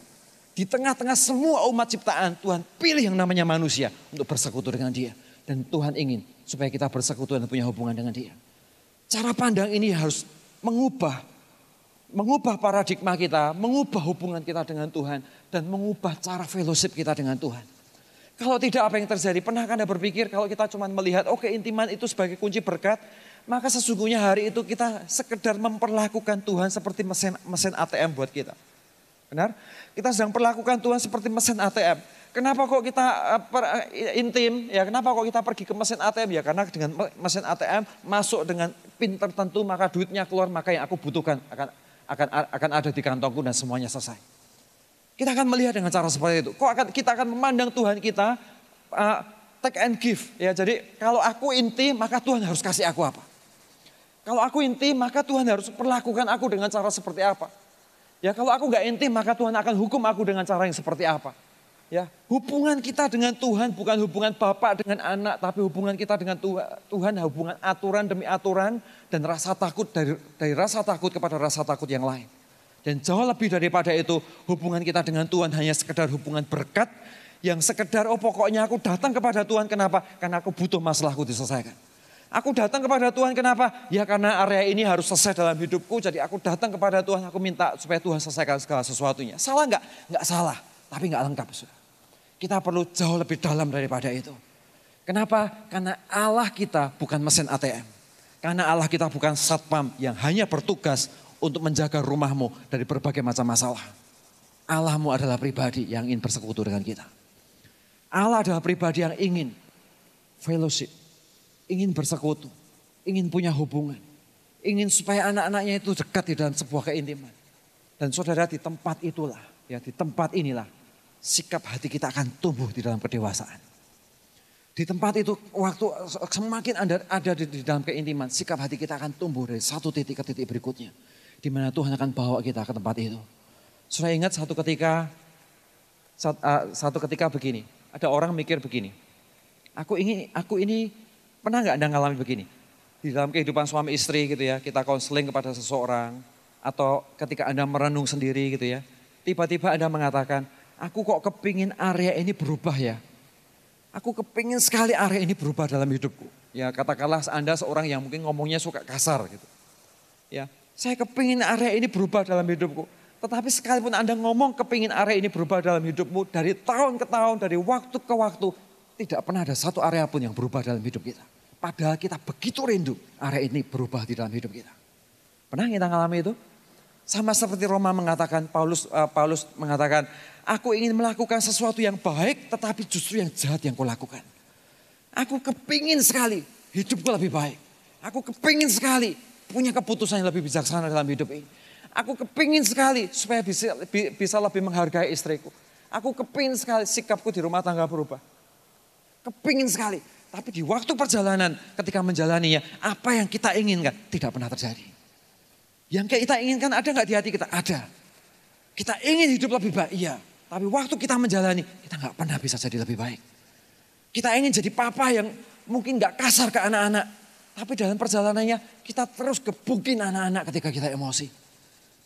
di tengah-tengah semua umat ciptaan Tuhan pilih yang namanya manusia untuk bersekutu dengan dia. Dan Tuhan ingin supaya kita bersekutu dan punya hubungan dengan dia. Cara pandang ini harus mengubah mengubah paradigma kita, mengubah hubungan kita dengan Tuhan, dan mengubah cara fellowship kita dengan Tuhan. Kalau tidak apa yang terjadi, pernah Anda berpikir kalau kita cuma melihat, oke okay, intiman itu sebagai kunci berkat, maka sesungguhnya hari itu kita sekedar memperlakukan Tuhan seperti mesin mesin ATM buat kita. Benar? Kita sedang perlakukan Tuhan seperti mesin ATM. Kenapa kok kita eh, per, eh, intim? Ya, kenapa kok kita pergi ke mesin ATM? Ya, karena dengan mesin ATM masuk dengan pin tertentu maka duitnya keluar maka yang aku butuhkan akan akan akan ada di kantongku dan semuanya selesai. Kita akan melihat dengan cara seperti itu. Kok akan kita akan memandang Tuhan kita uh, take and give ya. Jadi kalau aku inti maka Tuhan harus kasih aku apa. Kalau aku inti maka Tuhan harus perlakukan aku dengan cara seperti apa. Ya kalau aku nggak inti maka Tuhan akan hukum aku dengan cara yang seperti apa. Ya, hubungan kita dengan Tuhan bukan hubungan bapak dengan anak, tapi hubungan kita dengan Tuhan, Tuhan hubungan aturan demi aturan, dan rasa takut dari, dari rasa takut kepada rasa takut yang lain. Dan jauh lebih daripada itu hubungan kita dengan Tuhan hanya sekedar hubungan berkat yang sekedar oh pokoknya aku datang kepada Tuhan kenapa? Karena aku butuh masalahku diselesaikan. Aku datang kepada Tuhan kenapa? Ya karena area ini harus selesai dalam hidupku. Jadi aku datang kepada Tuhan, aku minta supaya Tuhan selesaikan segala sesuatunya. Salah nggak? Nggak salah, tapi nggak lengkap. Kita perlu jauh lebih dalam daripada itu. Kenapa? Karena Allah kita bukan mesin ATM. Karena Allah kita bukan satpam yang hanya bertugas untuk menjaga rumahmu dari berbagai macam masalah. Allahmu adalah pribadi yang ingin bersekutu dengan kita. Allah adalah pribadi yang ingin fellowship, ingin bersekutu, ingin punya hubungan, ingin supaya anak-anaknya itu dekat di dalam sebuah keintiman. Dan saudara di tempat itulah, ya di tempat inilah sikap hati kita akan tumbuh di dalam kedewasaan. Di tempat itu waktu semakin Anda ada di, di dalam keintiman, sikap hati kita akan tumbuh dari satu titik ke titik berikutnya. Di mana Tuhan akan bawa kita ke tempat itu. Sudah ingat satu ketika satu, uh, eh, satu ketika begini, ada orang mikir begini. Aku ini aku ini pernah nggak Anda ngalami begini? Di dalam kehidupan suami istri gitu ya, kita konseling kepada seseorang atau ketika Anda merenung sendiri gitu ya. Tiba-tiba Anda mengatakan, aku kok kepingin area ini berubah ya Aku kepingin sekali area ini berubah dalam hidupku. Ya katakanlah Anda seorang yang mungkin ngomongnya suka kasar gitu. Ya, saya kepingin area ini berubah dalam hidupku. Tetapi sekalipun Anda ngomong kepingin area ini berubah dalam hidupmu dari tahun ke tahun, dari waktu ke waktu, tidak pernah ada satu area pun yang berubah dalam hidup kita. Padahal kita begitu rindu area ini berubah di dalam hidup kita. Pernah kita ngalami itu? Sama seperti Roma mengatakan, Paulus uh, Paulus mengatakan, Aku ingin melakukan sesuatu yang baik tetapi justru yang jahat yang kau lakukan. Aku kepingin sekali hidupku lebih baik. Aku kepingin sekali punya keputusan yang lebih bijaksana dalam hidup ini. Aku kepingin sekali supaya bisa, bisa lebih menghargai istriku. Aku kepingin sekali sikapku di rumah tangga berubah. Kepingin sekali. Tapi di waktu perjalanan ketika menjalaninya, apa yang kita inginkan tidak pernah terjadi. Yang kita inginkan ada nggak di hati kita? Ada. Kita ingin hidup lebih baik, iya. Tapi waktu kita menjalani, kita nggak pernah bisa jadi lebih baik. Kita ingin jadi papa yang mungkin nggak kasar ke anak-anak. Tapi dalam perjalanannya kita terus gebukin anak-anak ketika kita emosi.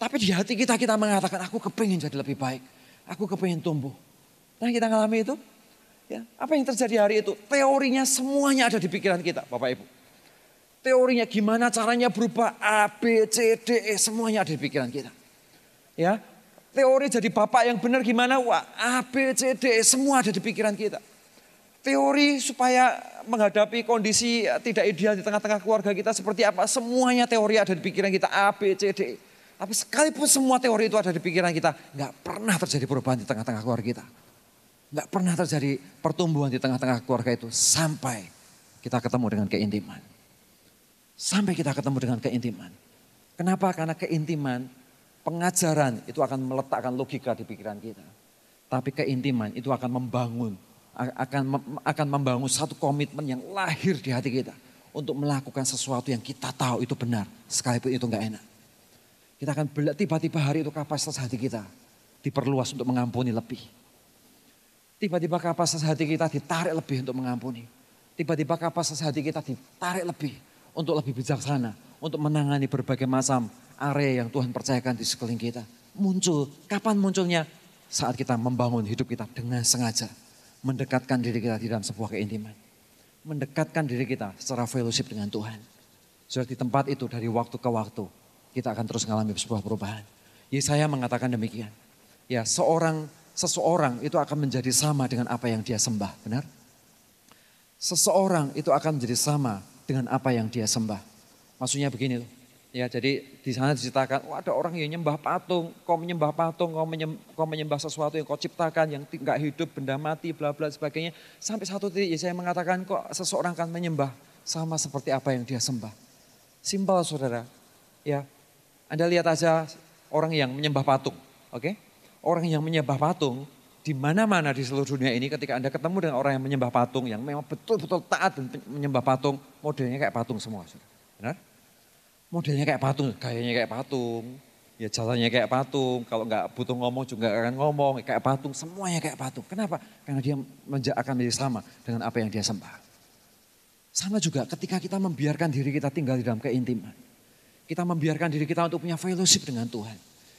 Tapi di hati kita, kita mengatakan aku kepingin jadi lebih baik. Aku kepingin tumbuh. Nah kita ngalami itu. Ya, apa yang terjadi hari itu? Teorinya semuanya ada di pikiran kita Bapak Ibu. Teorinya gimana caranya berubah A, B, C, D, E semuanya ada di pikiran kita. Ya, Teori jadi bapak yang benar gimana? Wah, A, B, C, D, semua ada di pikiran kita. Teori supaya menghadapi kondisi tidak ideal di tengah-tengah keluarga kita seperti apa? Semuanya teori ada di pikiran kita, A, B, C, D. Tapi sekalipun semua teori itu ada di pikiran kita, nggak pernah terjadi perubahan di tengah-tengah keluarga kita. Nggak pernah terjadi pertumbuhan di tengah-tengah keluarga itu sampai kita ketemu dengan keintiman. Sampai kita ketemu dengan keintiman. Kenapa? Karena keintiman pengajaran itu akan meletakkan logika di pikiran kita. Tapi keintiman itu akan membangun akan akan membangun satu komitmen yang lahir di hati kita untuk melakukan sesuatu yang kita tahu itu benar sekalipun itu nggak enak. Kita akan tiba-tiba hari itu kapasitas hati kita diperluas untuk mengampuni lebih. Tiba-tiba kapasitas hati kita ditarik lebih untuk mengampuni. Tiba-tiba kapasitas hati kita ditarik lebih untuk lebih bijaksana, untuk menangani berbagai macam area yang Tuhan percayakan di sekeliling kita. Muncul, kapan munculnya? Saat kita membangun hidup kita dengan sengaja. Mendekatkan diri kita di dalam sebuah keintiman. Mendekatkan diri kita secara fellowship dengan Tuhan. Sudah di tempat itu dari waktu ke waktu kita akan terus mengalami sebuah perubahan. Yesaya mengatakan demikian. Ya seorang, seseorang itu akan menjadi sama dengan apa yang dia sembah, benar? Seseorang itu akan menjadi sama dengan apa yang dia sembah. Maksudnya begini loh Ya, jadi di sana diceritakan, wah ada orang yang menyembah patung, kau menyembah patung, kau, menyembah, kau menyembah sesuatu yang kau ciptakan, yang tidak hidup, benda mati, bla bla sebagainya. Sampai satu titik ya saya mengatakan kok seseorang akan menyembah sama seperti apa yang dia sembah. Simpel saudara, ya. Anda lihat aja orang yang menyembah patung, oke? Okay? Orang yang menyembah patung di mana-mana di seluruh dunia ini ketika Anda ketemu dengan orang yang menyembah patung yang memang betul-betul taat dan menyembah patung, modelnya kayak patung semua. Saudara. Benar? modelnya kayak patung, kayaknya kayak patung, ya jalannya kayak patung, kalau nggak butuh ngomong juga akan ngomong, kayak patung, semuanya kayak patung. Kenapa? Karena dia akan menjadi sama dengan apa yang dia sembah. Sama juga ketika kita membiarkan diri kita tinggal di dalam keintiman. Kita membiarkan diri kita untuk punya fellowship dengan Tuhan.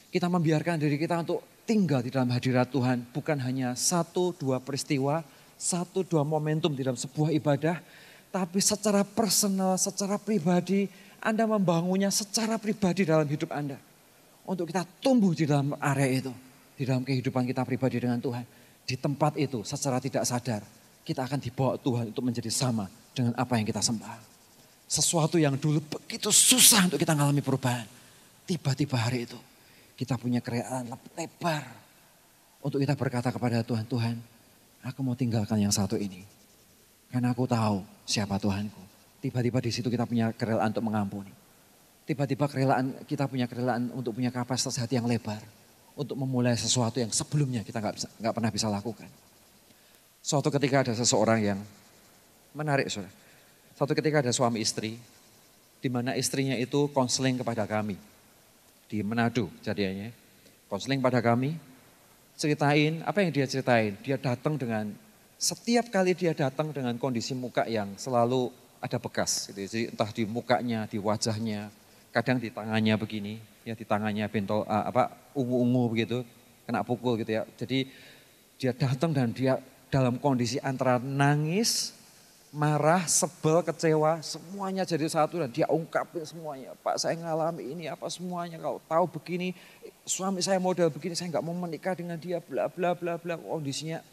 Kita membiarkan diri kita untuk tinggal di dalam hadirat Tuhan. Bukan hanya satu dua peristiwa, satu dua momentum di dalam sebuah ibadah. Tapi secara personal, secara pribadi, anda membangunnya secara pribadi dalam hidup Anda. Untuk kita tumbuh di dalam area itu. Di dalam kehidupan kita pribadi dengan Tuhan. Di tempat itu secara tidak sadar. Kita akan dibawa Tuhan untuk menjadi sama dengan apa yang kita sembah. Sesuatu yang dulu begitu susah untuk kita mengalami perubahan. Tiba-tiba hari itu kita punya kerelaan lebar. Untuk kita berkata kepada Tuhan, Tuhan aku mau tinggalkan yang satu ini. Karena aku tahu siapa Tuhanku tiba-tiba di situ kita punya kerelaan untuk mengampuni. Tiba-tiba kerelaan kita punya kerelaan untuk punya kapasitas hati yang lebar untuk memulai sesuatu yang sebelumnya kita nggak nggak pernah bisa lakukan. Suatu ketika ada seseorang yang menarik, saudara. Suatu ketika ada suami istri, di mana istrinya itu konseling kepada kami di Manado jadinya. Konseling pada kami, ceritain apa yang dia ceritain. Dia datang dengan setiap kali dia datang dengan kondisi muka yang selalu ada bekas. Gitu. Ya. Jadi entah di mukanya, di wajahnya, kadang di tangannya begini, ya di tangannya bentol uh, apa ungu-ungu begitu, kena pukul gitu ya. Jadi dia datang dan dia dalam kondisi antara nangis, marah, sebel, kecewa, semuanya jadi satu dan dia ungkapin semuanya. Pak saya ngalami ini apa semuanya, kalau tahu begini, suami saya model begini, saya nggak mau menikah dengan dia, bla bla bla bla. Kondisinya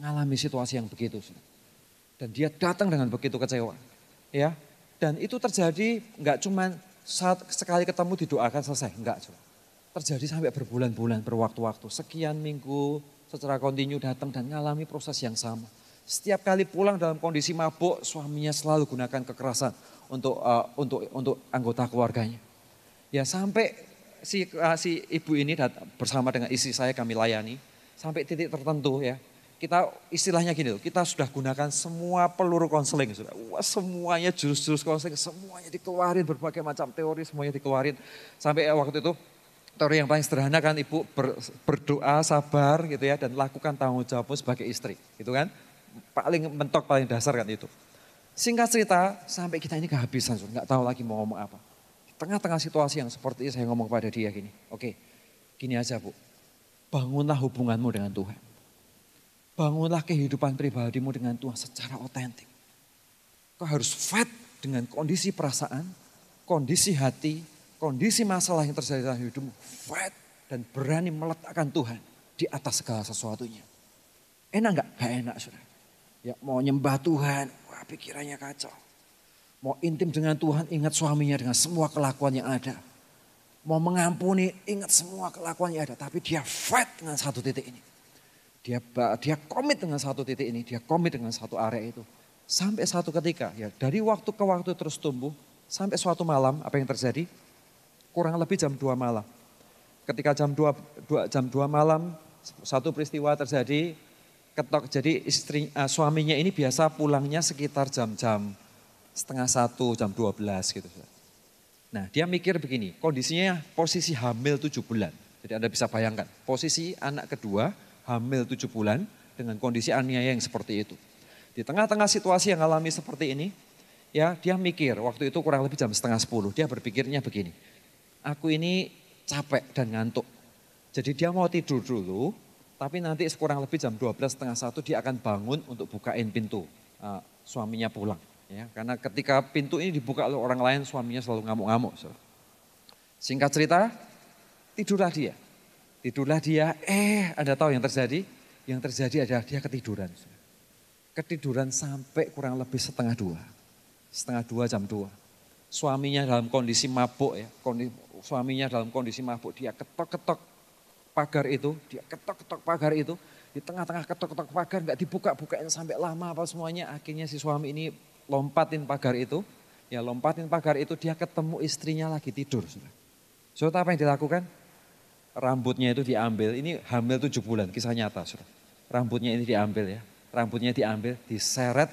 ngalami situasi yang begitu. Dan dia datang dengan begitu kecewa ya. Dan itu terjadi nggak cuma saat sekali ketemu didoakan selesai, enggak. Terjadi sampai berbulan-bulan, berwaktu-waktu, sekian minggu secara kontinu datang dan mengalami proses yang sama. Setiap kali pulang dalam kondisi mabuk, suaminya selalu gunakan kekerasan untuk uh, untuk untuk anggota keluarganya. Ya sampai si uh, si ibu ini bersama dengan istri saya kami layani sampai titik tertentu ya kita istilahnya gini tuh, kita sudah gunakan semua peluru konseling, sudah wah semuanya jurus-jurus konseling, semuanya dikeluarin berbagai macam teori, semuanya dikeluarin sampai waktu itu teori yang paling sederhana kan ibu ber, berdoa sabar gitu ya dan lakukan tanggung jawabmu sebagai istri, gitu kan? Paling mentok paling dasar kan itu. Singkat cerita sampai kita ini kehabisan, nggak tahu lagi mau ngomong apa. Tengah-tengah situasi yang seperti ini saya ngomong kepada dia gini, oke, gini aja bu, bangunlah hubunganmu dengan Tuhan Bangunlah kehidupan pribadimu dengan Tuhan secara otentik. Kau harus fight dengan kondisi perasaan, kondisi hati, kondisi masalah yang terjadi dalam hidupmu. Fight dan berani meletakkan Tuhan di atas segala sesuatunya. Enak nggak? Gak enak sudah. Ya mau nyembah Tuhan, wah pikirannya kacau. Mau intim dengan Tuhan, ingat suaminya dengan semua kelakuan yang ada. Mau mengampuni, ingat semua kelakuan yang ada. Tapi dia fight dengan satu titik ini dia dia komit dengan satu titik ini, dia komit dengan satu area itu. Sampai satu ketika, ya dari waktu ke waktu terus tumbuh, sampai suatu malam apa yang terjadi? Kurang lebih jam 2 malam. Ketika jam 2, 2 jam 2 malam satu peristiwa terjadi, ketok jadi istri uh, suaminya ini biasa pulangnya sekitar jam-jam setengah satu, jam 12 gitu. Nah dia mikir begini, kondisinya posisi hamil 7 bulan. Jadi Anda bisa bayangkan, posisi anak kedua hamil tujuh bulan dengan kondisi aniaya yang seperti itu. Di tengah-tengah situasi yang alami seperti ini, ya dia mikir, waktu itu kurang lebih jam setengah sepuluh, dia berpikirnya begini, aku ini capek dan ngantuk. Jadi dia mau tidur dulu, tapi nanti kurang lebih jam dua belas setengah satu dia akan bangun untuk bukain pintu uh, suaminya pulang. Ya, karena ketika pintu ini dibuka oleh orang lain suaminya selalu ngamuk-ngamuk. Singkat cerita, tidurlah dia. Tidurlah dia, eh Anda tahu yang terjadi? Yang terjadi adalah dia ketiduran. Ketiduran sampai kurang lebih setengah dua. Setengah dua jam dua. Suaminya dalam kondisi mabuk ya. Kondisi, suaminya dalam kondisi mabuk. Dia ketok-ketok pagar itu. Dia ketok-ketok pagar itu. Di tengah-tengah ketok-ketok pagar nggak dibuka-bukain sampai lama apa semuanya. Akhirnya si suami ini lompatin pagar itu. Ya lompatin pagar itu dia ketemu istrinya lagi tidur. sudah so, apa yang dilakukan? rambutnya itu diambil. Ini hamil tujuh bulan, kisah nyata. Suruh. Rambutnya ini diambil ya. Rambutnya diambil, diseret,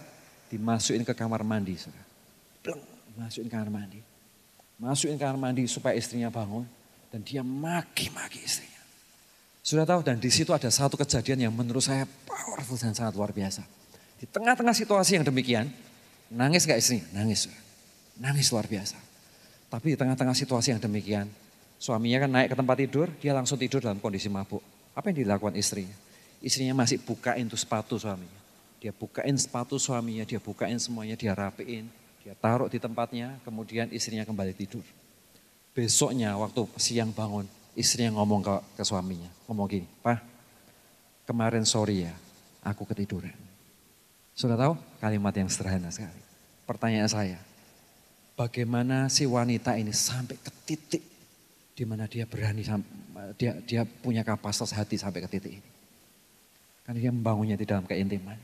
dimasukin ke kamar mandi. Suruh. Bleng, masukin kamar mandi. Masukin kamar mandi supaya istrinya bangun. Dan dia maki-maki istrinya. Sudah tahu dan di situ ada satu kejadian yang menurut saya powerful dan sangat luar biasa. Di tengah-tengah situasi yang demikian, nangis gak istrinya? Nangis. Nangis luar biasa. Tapi di tengah-tengah situasi yang demikian, Suaminya kan naik ke tempat tidur, dia langsung tidur dalam kondisi mabuk. Apa yang dilakukan istrinya? Istrinya masih bukain tuh sepatu suaminya. Dia bukain sepatu suaminya, dia bukain semuanya, dia rapiin. Dia taruh di tempatnya, kemudian istrinya kembali tidur. Besoknya waktu siang bangun, istrinya ngomong ke, ke suaminya. Ngomong gini, Pak, kemarin sorry ya, aku ketiduran. Sudah tahu kalimat yang sederhana sekali. Pertanyaan saya, bagaimana si wanita ini sampai ke titik di mana dia berani eh, dia dia punya kapasitas hati sampai ke titik ini. Karena dia membangunnya di dalam keintiman.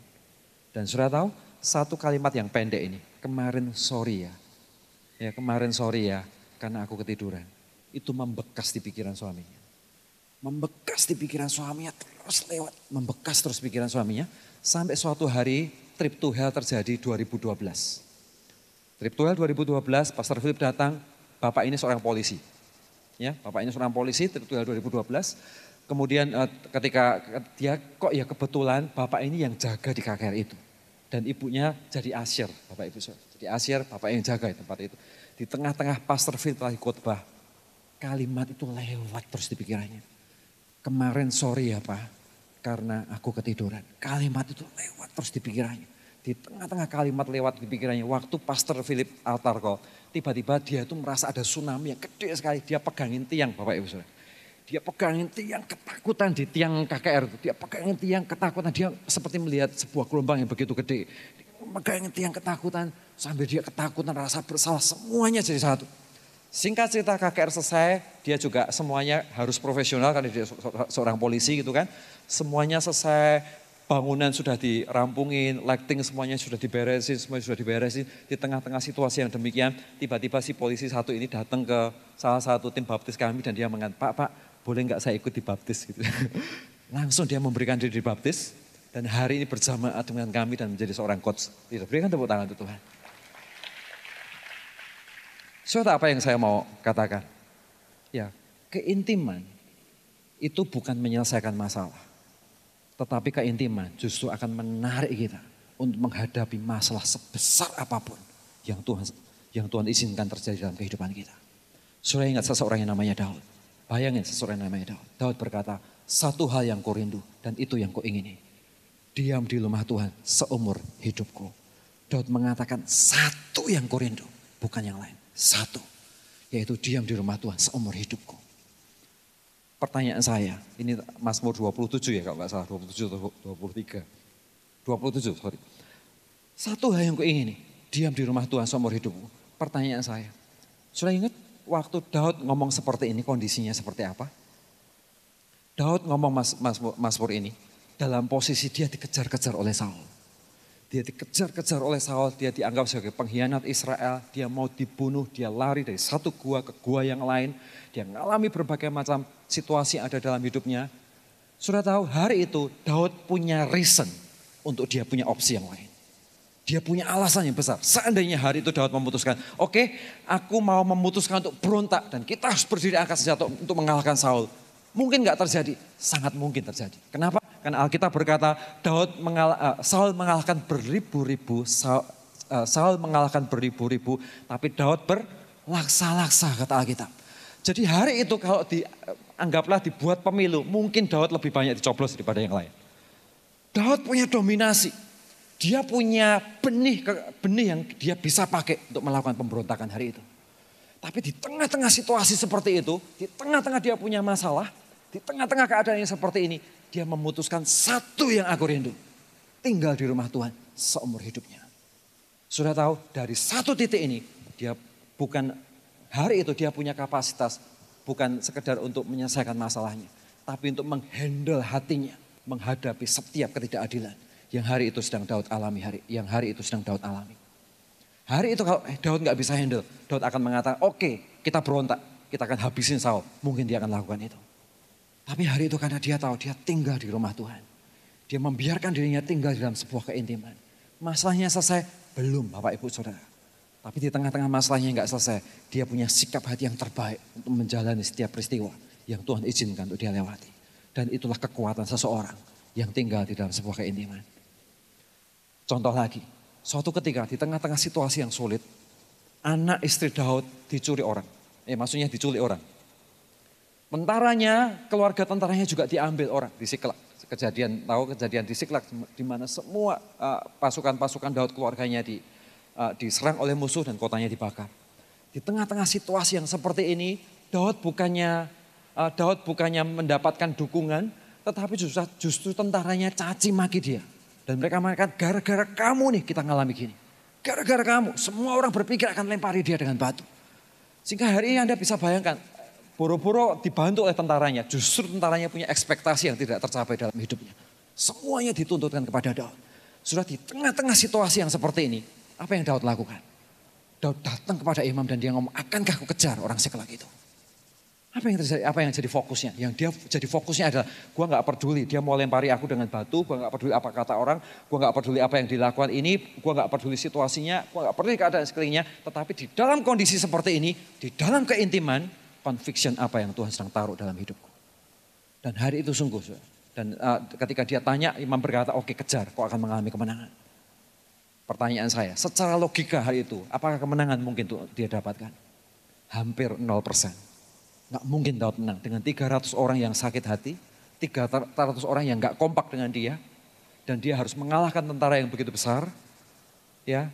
Dan sudah tahu satu kalimat yang pendek ini. Kemarin sorry ya. Ya kemarin sorry ya karena aku ketiduran. Itu membekas di pikiran suaminya. Membekas di pikiran suaminya terus lewat. Membekas terus pikiran suaminya. Sampai suatu hari trip to hell terjadi 2012. Trip to hell 2012 Pastor Philip datang. Bapak ini seorang polisi ya bapaknya seorang polisi tertulis 2012 kemudian uh, ketika dia kok ya kebetulan bapak ini yang jaga di KKR itu dan ibunya jadi asir, bapak ibu jadi asir, bapak yang jaga di tempat itu di tengah-tengah pastor filtrasi khotbah kalimat itu lewat terus di pikirannya kemarin sorry ya pak karena aku ketiduran kalimat itu lewat terus di pikirannya di tengah-tengah kalimat lewat di pikirannya, waktu Pastor Philip Altarko, tiba-tiba dia itu merasa ada tsunami yang gede sekali, dia pegangin tiang Bapak Ibu Saudara. Dia pegangin tiang ketakutan di tiang KKR itu. Dia pegangin tiang ketakutan. Dia seperti melihat sebuah gelombang yang begitu gede. Dia pegangin tiang ketakutan. Sambil dia ketakutan rasa bersalah semuanya jadi satu. Singkat cerita KKR selesai, dia juga semuanya harus profesional karena dia seorang polisi gitu kan. Semuanya selesai, bangunan sudah dirampungin, lighting semuanya sudah diberesin, semuanya sudah diberesin. Di tengah-tengah situasi yang demikian, tiba-tiba si polisi satu ini datang ke salah satu tim baptis kami dan dia mengatakan, Pak, Pak, boleh nggak saya ikut dibaptis? Gitu. [laughs] Langsung dia memberikan diri dibaptis dan hari ini bersama dengan kami dan menjadi seorang coach. Tidak berikan tepuk tangan untuk Tuhan. Suatu apa yang saya mau katakan? Ya, keintiman itu bukan menyelesaikan masalah tetapi keintiman justru akan menarik kita untuk menghadapi masalah sebesar apapun yang Tuhan yang Tuhan izinkan terjadi dalam kehidupan kita. Sudah ingat seseorang yang namanya Daud. Bayangin seseorang yang namanya Daud. Daud berkata, satu hal yang ku rindu dan itu yang ku ingini. Diam di rumah Tuhan seumur hidupku. Daud mengatakan satu yang ku rindu bukan yang lain. Satu, yaitu diam di rumah Tuhan seumur hidupku pertanyaan saya, ini Mazmur 27 ya kalau nggak salah, 27 atau 23. 27, sorry. Satu hal yang kuingini, diam di rumah Tuhan seumur hidupmu. Pertanyaan saya, sudah ingat waktu Daud ngomong seperti ini kondisinya seperti apa? Daud ngomong mas, mas, Mazmur ini dalam posisi dia dikejar-kejar oleh Saul. Dia dikejar-kejar oleh Saul, dia dianggap sebagai pengkhianat Israel, dia mau dibunuh, dia lari dari satu gua ke gua yang lain, dia mengalami berbagai macam situasi yang ada dalam hidupnya. Sudah tahu hari itu Daud punya reason untuk dia punya opsi yang lain. Dia punya alasan yang besar. Seandainya hari itu Daud memutuskan, oke okay, aku mau memutuskan untuk berontak dan kita harus berdiri angkat senjata untuk mengalahkan Saul. Mungkin gak terjadi, sangat mungkin terjadi. Kenapa? Kan Alkitab berkata Daud mengalah, eh, Saul mengalahkan beribu-ribu, Saul, eh, Saul mengalahkan beribu-ribu, tapi Daud berlaksa-laksa kata Alkitab. Jadi hari itu kalau dianggaplah eh, dibuat pemilu, mungkin Daud lebih banyak dicoblos daripada yang lain. Daud punya dominasi. Dia punya benih benih yang dia bisa pakai untuk melakukan pemberontakan hari itu. Tapi di tengah-tengah situasi seperti itu, di tengah-tengah dia punya masalah, di tengah-tengah keadaan yang seperti ini, dia memutuskan satu yang aku rindu. Tinggal di rumah Tuhan seumur hidupnya. Sudah tahu dari satu titik ini dia bukan hari itu dia punya kapasitas bukan sekedar untuk menyelesaikan masalahnya. Tapi untuk menghandle hatinya. Menghadapi setiap ketidakadilan. Yang hari itu sedang Daud alami. hari Yang hari itu sedang Daud alami. Hari itu kalau eh, Daud nggak bisa handle. Daud akan mengatakan oke okay, kita berontak. Kita akan habisin Saul. Mungkin dia akan lakukan itu. Tapi hari itu karena dia tahu dia tinggal di rumah Tuhan. Dia membiarkan dirinya tinggal dalam sebuah keintiman. Masalahnya selesai? Belum Bapak Ibu Saudara. Tapi di tengah-tengah masalahnya nggak selesai. Dia punya sikap hati yang terbaik untuk menjalani setiap peristiwa yang Tuhan izinkan untuk dia lewati. Dan itulah kekuatan seseorang yang tinggal di dalam sebuah keintiman. Contoh lagi, suatu ketika di tengah-tengah situasi yang sulit, anak istri Daud dicuri orang. Eh maksudnya diculik orang Tentaranya, keluarga tentaranya juga diambil orang di Siklak. Kejadian tahu kejadian di Siklak di mana semua eh, pasukan-pasukan uh, Daud keluarganya di, uh, diserang oleh musuh dan kotanya dibakar. Di tengah-tengah situasi yang seperti ini, Daud bukannya uh, Daud bukannya mendapatkan dukungan, tetapi justru, justru tentaranya caci maki dia. Dan mereka mengatakan gara-gara kamu nih kita ngalami gini. Gara-gara kamu, semua orang berpikir akan lempari dia dengan batu. Sehingga hari ini Anda bisa bayangkan Boro-boro dibantu oleh tentaranya. Justru tentaranya punya ekspektasi yang tidak tercapai dalam hidupnya. Semuanya dituntutkan kepada Daud. Sudah di tengah-tengah situasi yang seperti ini. Apa yang Daud lakukan? Daud datang kepada imam dan dia ngomong, akankah aku kejar orang sekelak itu? Apa yang terjadi? Apa yang jadi fokusnya? Yang dia jadi fokusnya adalah, gue nggak peduli. Dia mau lempari aku dengan batu. Gue nggak peduli apa kata orang. Gue nggak peduli apa yang dilakukan ini. Gue nggak peduli situasinya. Gue nggak peduli keadaan sekelilingnya. Tetapi di dalam kondisi seperti ini, di dalam keintiman, conviction apa yang Tuhan sedang taruh dalam hidupku. Dan hari itu sungguh, dan uh, ketika dia tanya, imam berkata, oke kejar, kau akan mengalami kemenangan. Pertanyaan saya, secara logika hari itu, apakah kemenangan mungkin tuh dia dapatkan? Hampir 0%. Nggak mungkin Daud menang dengan 300 orang yang sakit hati, 300 orang yang nggak kompak dengan dia, dan dia harus mengalahkan tentara yang begitu besar, ya,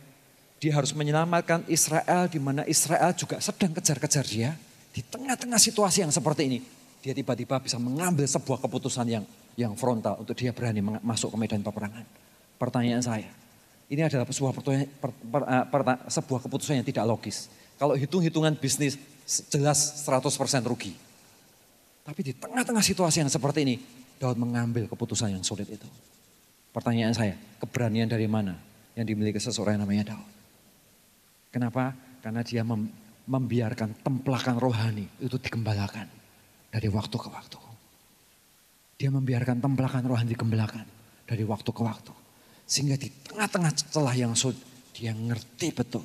dia harus menyelamatkan Israel di mana Israel juga sedang kejar-kejar dia di tengah-tengah situasi yang seperti ini, dia tiba-tiba bisa mengambil sebuah keputusan yang yang frontal untuk dia berani masuk ke medan peperangan. Pertanyaan saya, ini adalah sebuah, per, per, eh, per, sebuah keputusan yang tidak logis. Kalau hitung-hitungan bisnis jelas 100% rugi. Tapi di tengah-tengah situasi yang seperti ini, Daud mengambil keputusan yang sulit itu. Pertanyaan saya, keberanian dari mana yang dimiliki seseorang yang namanya Daud? Kenapa? Karena dia mem membiarkan templakan rohani itu dikembalakan dari waktu ke waktu. Dia membiarkan templakan rohani dikembalakan dari waktu ke waktu. Sehingga di tengah-tengah celah yang sulit, dia ngerti betul.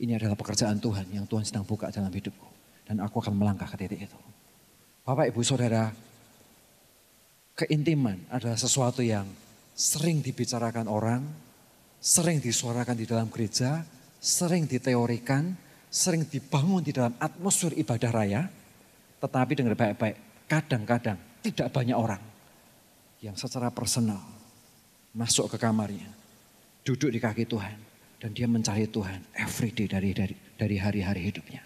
Ini adalah pekerjaan Tuhan yang Tuhan sedang buka dalam hidupku. Dan aku akan melangkah ke titik itu. Bapak, Ibu, Saudara, keintiman adalah sesuatu yang sering dibicarakan orang, sering disuarakan di dalam gereja, sering diteorikan, sering dibangun di dalam atmosfer ibadah raya, tetapi dengar baik-baik, kadang-kadang tidak banyak orang yang secara personal masuk ke kamarnya, duduk di kaki Tuhan, dan dia mencari Tuhan every day dari dari dari hari-hari hidupnya.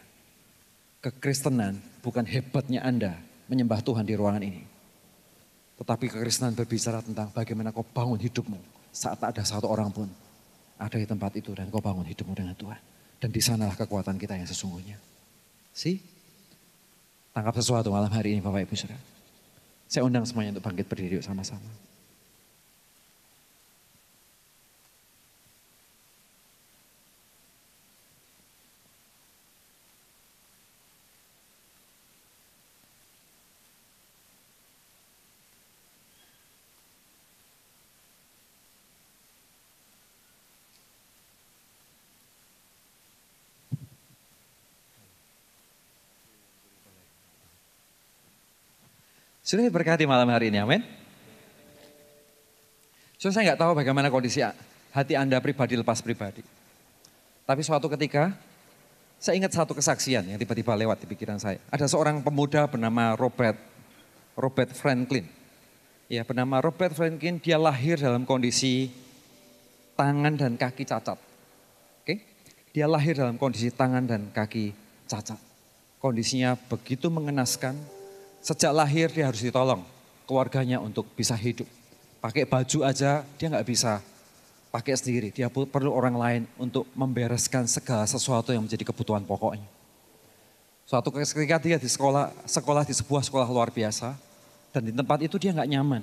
Kekristenan bukan hebatnya Anda menyembah Tuhan di ruangan ini. Tetapi kekristenan berbicara tentang bagaimana kau bangun hidupmu saat tak ada satu orang pun ada di tempat itu dan kau bangun hidupmu dengan Tuhan. Dan di sanalah kekuatan kita yang sesungguhnya. Si, tangkap sesuatu malam hari ini Bapak Ibu Saudara. Saya undang semuanya untuk bangkit berdiri sama-sama. Sudah diberkati malam hari ini, amin. So, saya nggak tahu bagaimana kondisi hati Anda pribadi lepas pribadi. Tapi suatu ketika, saya ingat satu kesaksian yang tiba-tiba lewat di pikiran saya. Ada seorang pemuda bernama Robert Robert Franklin. Ya, bernama Robert Franklin, dia lahir dalam kondisi tangan dan kaki cacat. Oke? Dia lahir dalam kondisi tangan dan kaki cacat. Kondisinya begitu mengenaskan, Sejak lahir dia harus ditolong keluarganya untuk bisa hidup. Pakai baju aja dia nggak bisa pakai sendiri. Dia perlu orang lain untuk membereskan segala sesuatu yang menjadi kebutuhan pokoknya. Suatu ketika dia di sekolah, sekolah di sebuah sekolah luar biasa, dan di tempat itu dia nggak nyaman.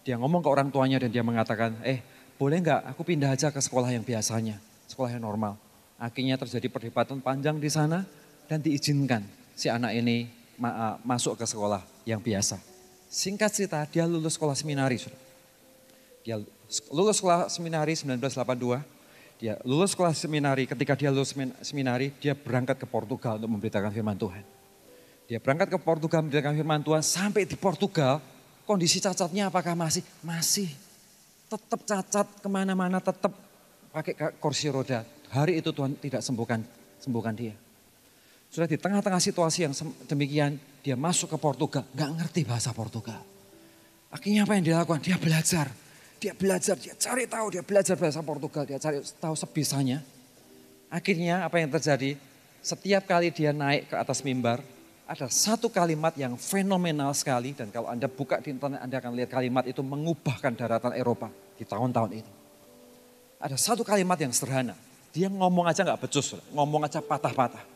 Dia ngomong ke orang tuanya dan dia mengatakan, eh boleh nggak aku pindah aja ke sekolah yang biasanya, sekolah yang normal. Akhirnya terjadi perdebatan panjang di sana dan diizinkan si anak ini ma eh, masuk ke sekolah yang biasa. Singkat cerita, dia lulus sekolah seminari. Dia lulus sekolah seminari 1982. Dia lulus sekolah seminari, ketika dia lulus seminari, dia berangkat ke Portugal untuk memberitakan firman Tuhan. Dia berangkat ke Portugal memberitakan firman Tuhan, sampai di Portugal kondisi cacatnya apakah masih? Masih. Tetap cacat kemana-mana, tetap pakai kursi roda. Hari itu Tuhan tidak sembuhkan, sembuhkan dia. Sudah di tengah-tengah situasi yang demikian, dia masuk ke Portugal, nggak ngerti bahasa Portugal. Akhirnya apa yang dilakukan? Dia belajar, dia belajar, dia cari tahu, dia belajar bahasa Portugal, dia cari tahu sebisanya. Akhirnya apa yang terjadi? Setiap kali dia naik ke atas mimbar, ada satu kalimat yang fenomenal sekali dan kalau Anda buka di internet Anda akan lihat kalimat itu mengubahkan daratan Eropa di tahun-tahun itu. Ada satu kalimat yang sederhana, dia ngomong aja nggak becus, ngomong aja patah-patah.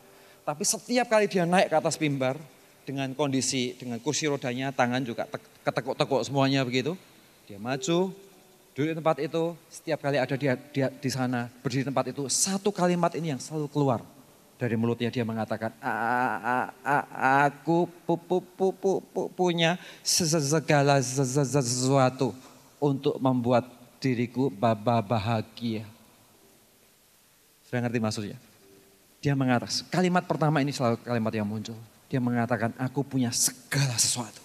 Tapi setiap kali dia naik ke atas mimbar dengan kondisi dengan kursi rodanya, tangan juga ketekuk-tekuk semuanya begitu. Dia maju, duduk di tempat itu, setiap kali ada dia, dia di sana, berdiri di tempat itu, satu kalimat ini yang selalu keluar dari mulutnya dia mengatakan, aku punya segala sesuatu untuk membuat diriku bahagia. Sudah ngerti maksudnya? Dia mengatakan, kalimat pertama ini selalu kalimat yang muncul. Dia mengatakan, aku punya segala sesuatu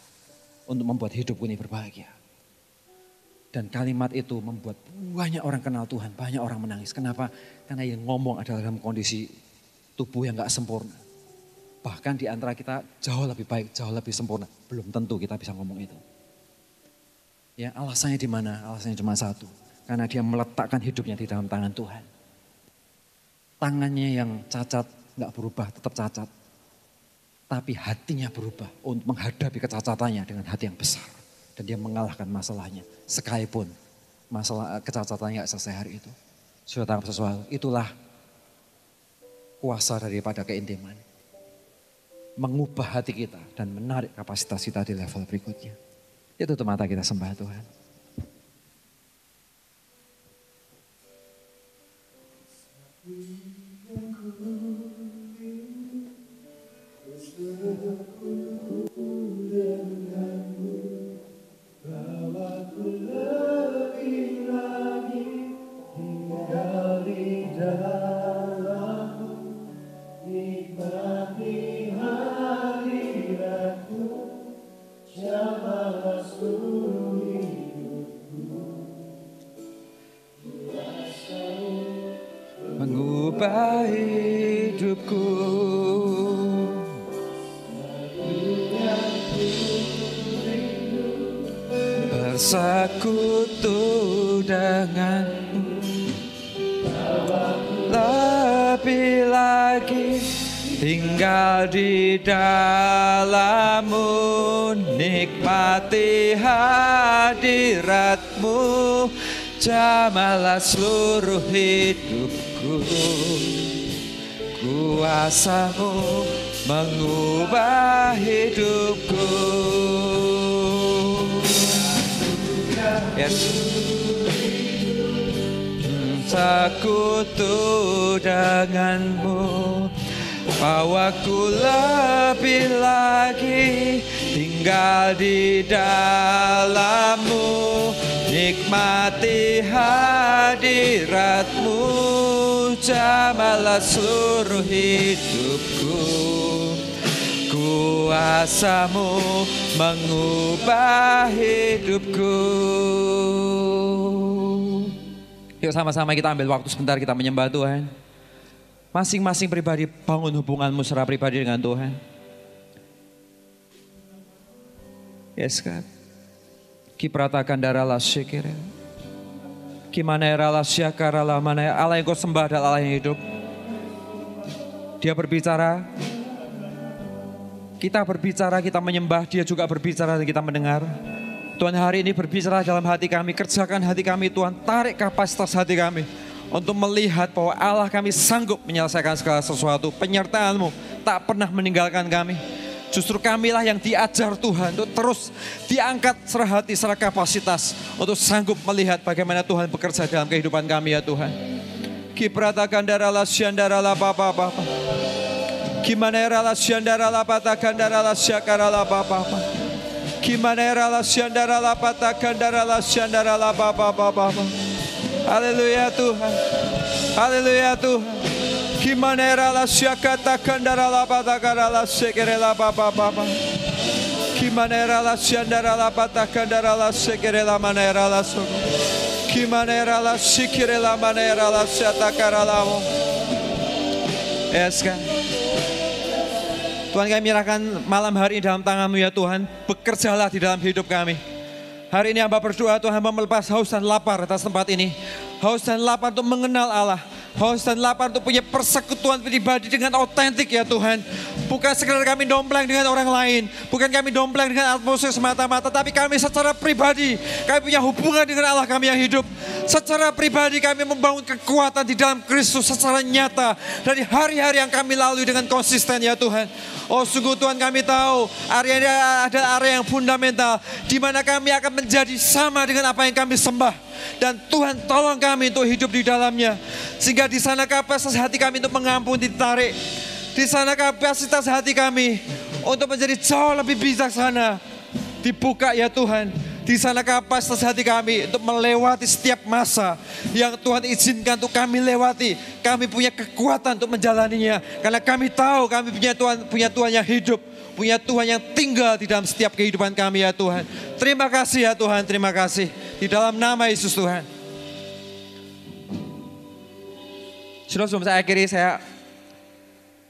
untuk membuat hidupku ini berbahagia. Dan kalimat itu membuat banyak orang kenal Tuhan, banyak orang menangis. Kenapa? Karena yang ngomong adalah dalam kondisi tubuh yang gak sempurna. Bahkan di antara kita jauh lebih baik, jauh lebih sempurna. Belum tentu kita bisa ngomong itu. Ya, alasannya di mana? Alasannya cuma satu. Karena dia meletakkan hidupnya di dalam tangan Tuhan tangannya yang cacat nggak berubah, tetap cacat. Tapi hatinya berubah untuk menghadapi kecacatannya dengan hati yang besar. Dan dia mengalahkan masalahnya. Sekalipun masalah eh, kecacatannya nggak selesai hari itu. Sudah tangkap sesuatu. Itulah kuasa daripada keintiman. Mengubah hati kita dan menarik kapasitas kita di level berikutnya. itu tuh mata kita sembah Tuhan. Thank you. apa hidupku Bersekutu denganmu Lebih lagi tinggal di dalammu Nikmati hadiratmu Jamalah seluruh hidup kuasamu mengubah hidupku yes. Sakutu denganmu Bawa ku lebih lagi Tinggal di dalammu Nikmati hadiratmu jamalah seluruh hidupku Kuasamu mengubah hidupku Yuk sama-sama kita ambil waktu sebentar kita menyembah Tuhan Masing-masing pribadi bangun hubunganmu secara pribadi dengan Tuhan Yes God Kipratakan darah lah Gimana rala syakara mana Allah yang kau sembah adalah Allah yang hidup. Dia berbicara, kita berbicara, kita menyembah, dia juga berbicara dan kita mendengar. Tuhan hari ini berbicara dalam hati kami, kerjakan hati kami Tuhan, tarik kapasitas hati kami untuk melihat bahwa Allah kami sanggup menyelesaikan segala sesuatu. Penyertaanmu tak pernah meninggalkan kami. Justru kamilah yang diajar Tuhan untuk terus diangkat serah hati, serah kapasitas untuk sanggup melihat bagaimana Tuhan bekerja dalam kehidupan kami ya Tuhan. Kipratakan darala siandarala apa bapa. Gimana erala siandarala patakan darala syakarala bapa bapa. Gimana erala takkan patakan darala siandarala bapa apa apa. Haleluya Tuhan. Haleluya Tuhan. Kimanera maneira la siacata kandara la kara la sekere la bababa. Que Kimanera la siandara la kandara la sekere la manera la so. Kimanera la sikere la manera la siatacara la Eska. Tuhan kami menyerahkan malam hari ini dalam tanganmu ya Tuhan. Bekerjalah di dalam hidup kami. Hari ini hamba berdoa Tuhan hamba melepas haus dan lapar atas tempat ini. Haus dan lapar untuk mengenal Allah Haus dan lapar untuk punya persekutuan pribadi dengan otentik ya Tuhan. Bukan sekedar kami dompleng dengan orang lain. Bukan kami dompleng dengan atmosfer semata-mata. Tapi kami secara pribadi. Kami punya hubungan dengan Allah kami yang hidup. Secara pribadi kami membangun kekuatan di dalam Kristus secara nyata. Dari hari-hari yang kami lalui dengan konsisten ya Tuhan. Oh sungguh Tuhan kami tahu area ini adalah area yang fundamental. di mana kami akan menjadi sama dengan apa yang kami sembah. Dan Tuhan tolong kami untuk hidup di dalamnya. Sehingga sehingga di sana kapasitas hati kami untuk mengampuni ditarik. Di sana kapasitas hati kami untuk menjadi jauh lebih bijaksana. Dibuka ya Tuhan. Di sana kapasitas hati kami untuk melewati setiap masa yang Tuhan izinkan untuk kami lewati. Kami punya kekuatan untuk menjalaninya. Karena kami tahu kami punya Tuhan, punya Tuhan yang hidup. Punya Tuhan yang tinggal di dalam setiap kehidupan kami ya Tuhan. Terima kasih ya Tuhan, terima kasih. Di dalam nama Yesus Tuhan. Sudah sebelum saya akhiri, saya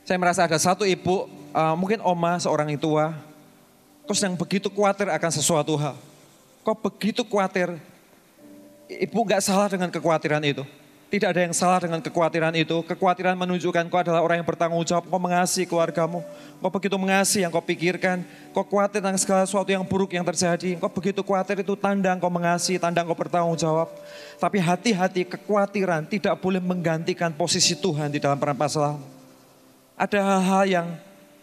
saya merasa ada satu ibu, uh, mungkin oma seorang itu tua, kok sedang begitu khawatir akan sesuatu hal. kok begitu khawatir, ibu gak salah dengan kekhawatiran itu. Tidak ada yang salah dengan kekhawatiran itu. Kekhawatiran menunjukkan kau adalah orang yang bertanggung jawab. Kau mengasihi keluargamu. Kau begitu mengasihi yang kau pikirkan. Kau khawatir tentang segala sesuatu yang buruk yang terjadi. Kau begitu khawatir itu tanda kau mengasihi, tanda kau bertanggung jawab. Tapi hati-hati kekhawatiran tidak boleh menggantikan posisi Tuhan di dalam peran pasal. Ada hal-hal yang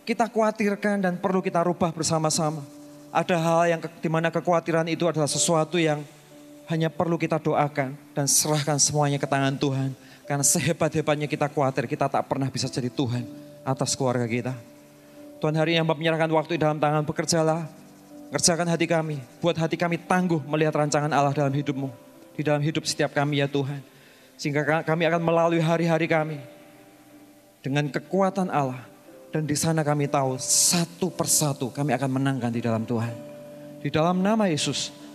kita khawatirkan dan perlu kita rubah bersama-sama. Ada hal yang ke, di mana kekhawatiran itu adalah sesuatu yang hanya perlu kita doakan dan serahkan semuanya ke tangan Tuhan. Karena sehebat-hebatnya kita khawatir, kita tak pernah bisa jadi Tuhan atas keluarga kita. Tuhan hari ini hamba menyerahkan waktu di dalam tangan bekerjalah. Kerjakan hati kami, buat hati kami tangguh melihat rancangan Allah dalam hidupmu. Di dalam hidup setiap kami ya Tuhan. Sehingga kami akan melalui hari-hari kami dengan kekuatan Allah. Dan di sana kami tahu satu persatu kami akan menangkan di dalam Tuhan. Di dalam nama Yesus,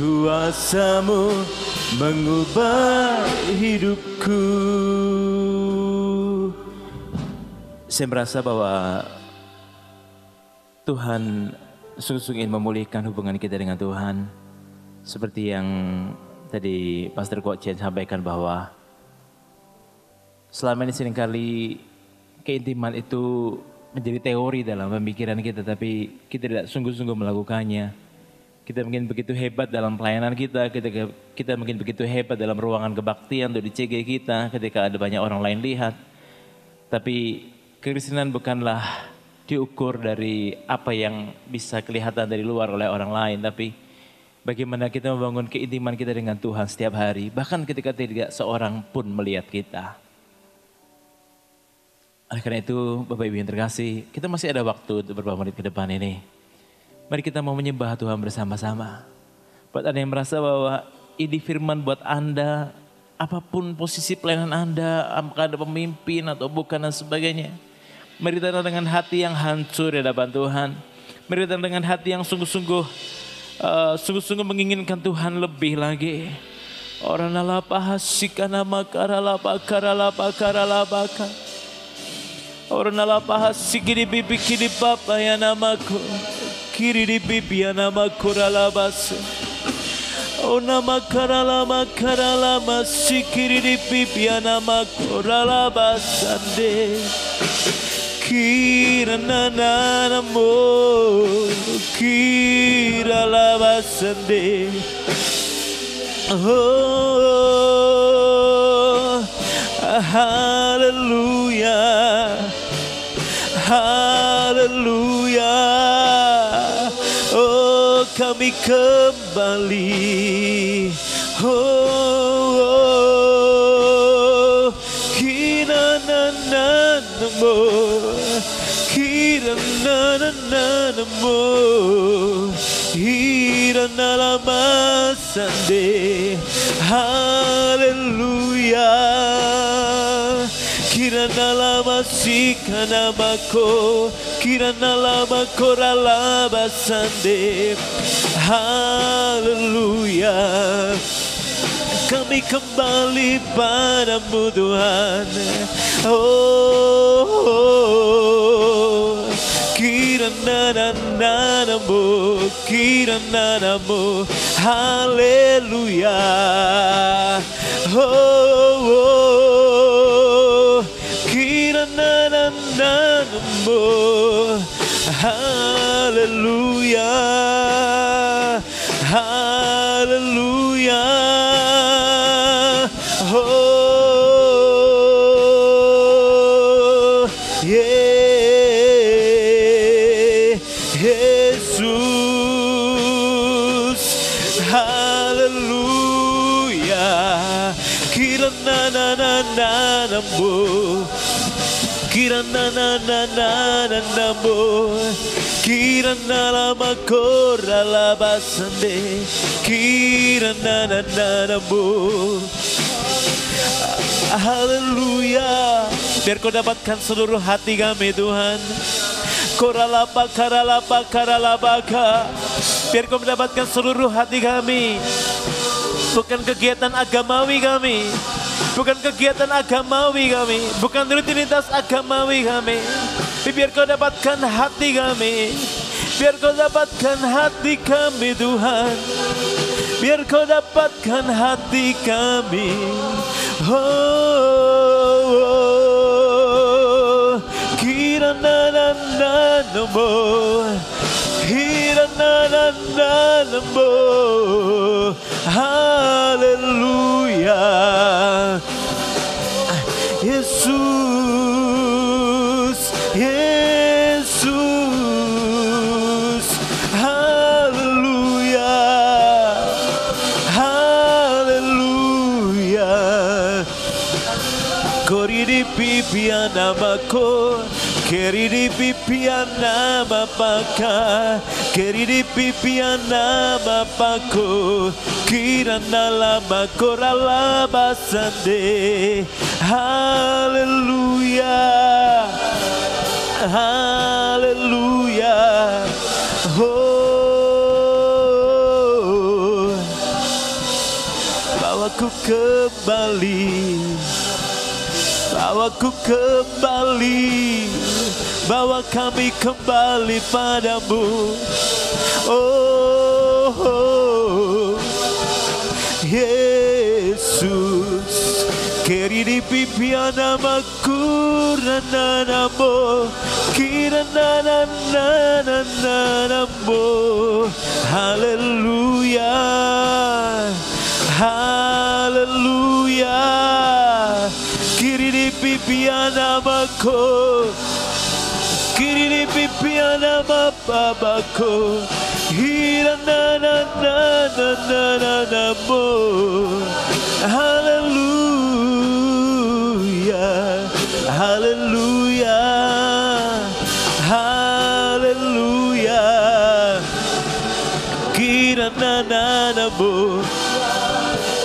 Kuasamu mengubah hidupku Saya merasa bahwa Tuhan sungguh-sungguh ingin memulihkan hubungan kita dengan Tuhan Seperti yang tadi Pastor Kuat Chen sampaikan bahwa Selama ini seringkali keintiman itu menjadi teori dalam pemikiran kita Tapi kita tidak sungguh-sungguh melakukannya kita mungkin begitu hebat dalam pelayanan kita, kita kita mungkin begitu hebat dalam ruangan kebaktian untuk di CG kita ketika ada banyak orang lain lihat. Tapi kekristenan bukanlah diukur dari apa yang bisa kelihatan dari luar oleh orang lain, tapi bagaimana kita membangun keintiman kita dengan Tuhan setiap hari, bahkan ketika tidak seorang pun melihat kita. Oleh karena itu, Bapak Ibu yang terkasih, kita masih ada waktu untuk beberapa menit ke depan ini. Mari kita mau menyembah Tuhan bersama-sama. Buat ada yang merasa bahwa ini firman buat Anda, apapun posisi pelayanan Anda, apakah ada pemimpin atau bukan dan sebagainya. Mari kita dengan hati yang hancur di hadapan Tuhan. Mari kita dengan hati yang sungguh-sungguh eh, sungguh-sungguh menginginkan Tuhan lebih lagi. Orang lalapa hasikan nama lapa kara karena lapak karena lapak. और नला पहा सिगिरी बिबी किरी पापा या bibi को किरी बिबी या नमा कुराला बस O nama karalama karalama sikiriri pip yanama koralaba Kira nanana kira labasande Oh hallelujah Haleluya Oh kami kembali Oh, oh. Kira nananamu Kira nananamu Kira nalamasande Haleluya Kirana lama sikana kira Kirana lama koralaba sande Haleluya Kami kembali padamu Tuhan Oh, oh, oh. Kirana nananamu Kirana namu Haleluya oh, oh. na na na no more. Hallelujah. Hallelujah. na na kirananananambo Haleluya Biar kau dapatkan seluruh hati kami Tuhan kora bakara la baka Biar kau mendapatkan seluruh hati kami Bukan kegiatan agamawi kami Bukan kegiatan agamawi kami Bukan rutinitas agamawi kami Biar kau dapatkan hati kami Biar kau dapatkan hati kami Tuhan Biar kau dapatkan hati kami Oh, oh, oh. Kira na na Kira na na na na Hallelujah Yesus, Yesus, Haleluya, Haleluya. Kori di pipi namaku, keri di pipi nama pakai, keri di pipian nama Kira kirana lama korala basande. Haleluya Haleluya Oh Bawaku kembali Bawaku kembali Bawa kami kembali padamu Oh, oh. Yeah Keridi pipiana makurana nambo Kirana na na na na nambo Hallelujah Hallelujah pipi pipiana mako pipi pipiana mapabako kira na na na na na bo Hallelujah Haleluya Haleluya Kira na na na bo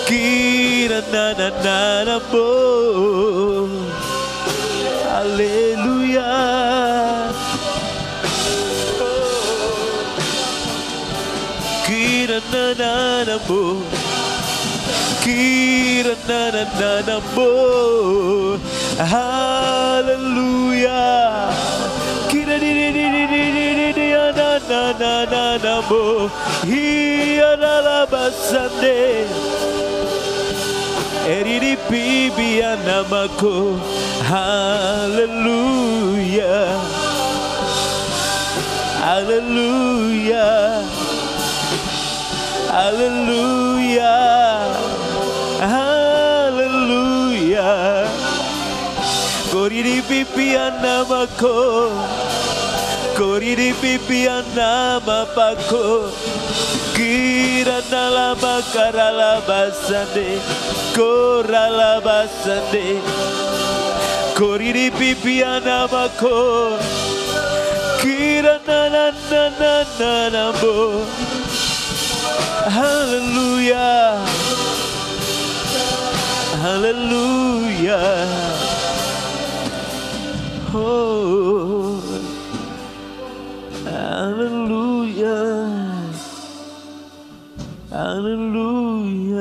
Kira na na na na bo Haleluya Kira na na na bo Kira na na na na bo Hallelujah haleluya kira di di di di di di di di ya, na na na na na bo hiya na la basande eriri bibia ya, namako haleluya haleluya haleluya di pipi nama ko di pipi nama pako Kira nalama karala basande Korala basande di pipi nama ko Kira nanananananambo Hallelujah Hallelujah Oh, hallelujah, hallelujah.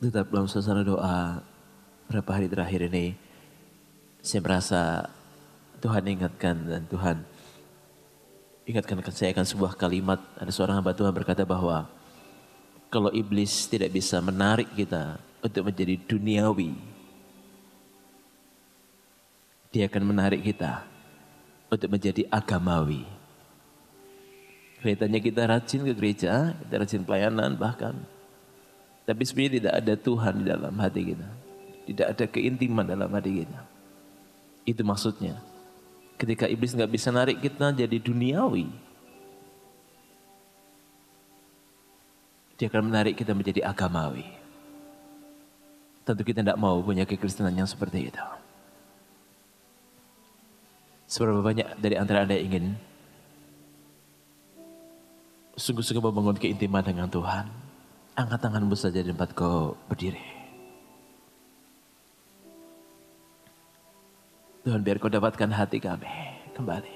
tetap dalam suasana doa berapa hari terakhir ini saya merasa Tuhan ingatkan dan Tuhan ingatkan saya akan sebuah kalimat ada seorang hamba Tuhan berkata bahwa kalau iblis tidak bisa menarik kita untuk menjadi duniawi dia akan menarik kita untuk menjadi agamawi kelihatannya kita rajin ke gereja kita rajin pelayanan bahkan tapi sebenarnya tidak ada Tuhan di dalam hati kita. Tidak ada keintiman dalam hati kita. Itu maksudnya. Ketika iblis nggak bisa narik kita jadi duniawi. Dia akan menarik kita menjadi agamawi. Tentu kita tidak mau punya kekristenan yang seperti itu. Seberapa banyak dari antara Anda ingin sungguh-sungguh membangun keintiman dengan Tuhan? Angkat tanganmu saja di tempat kau berdiri. Tuhan biar kau dapatkan hati kami kembali.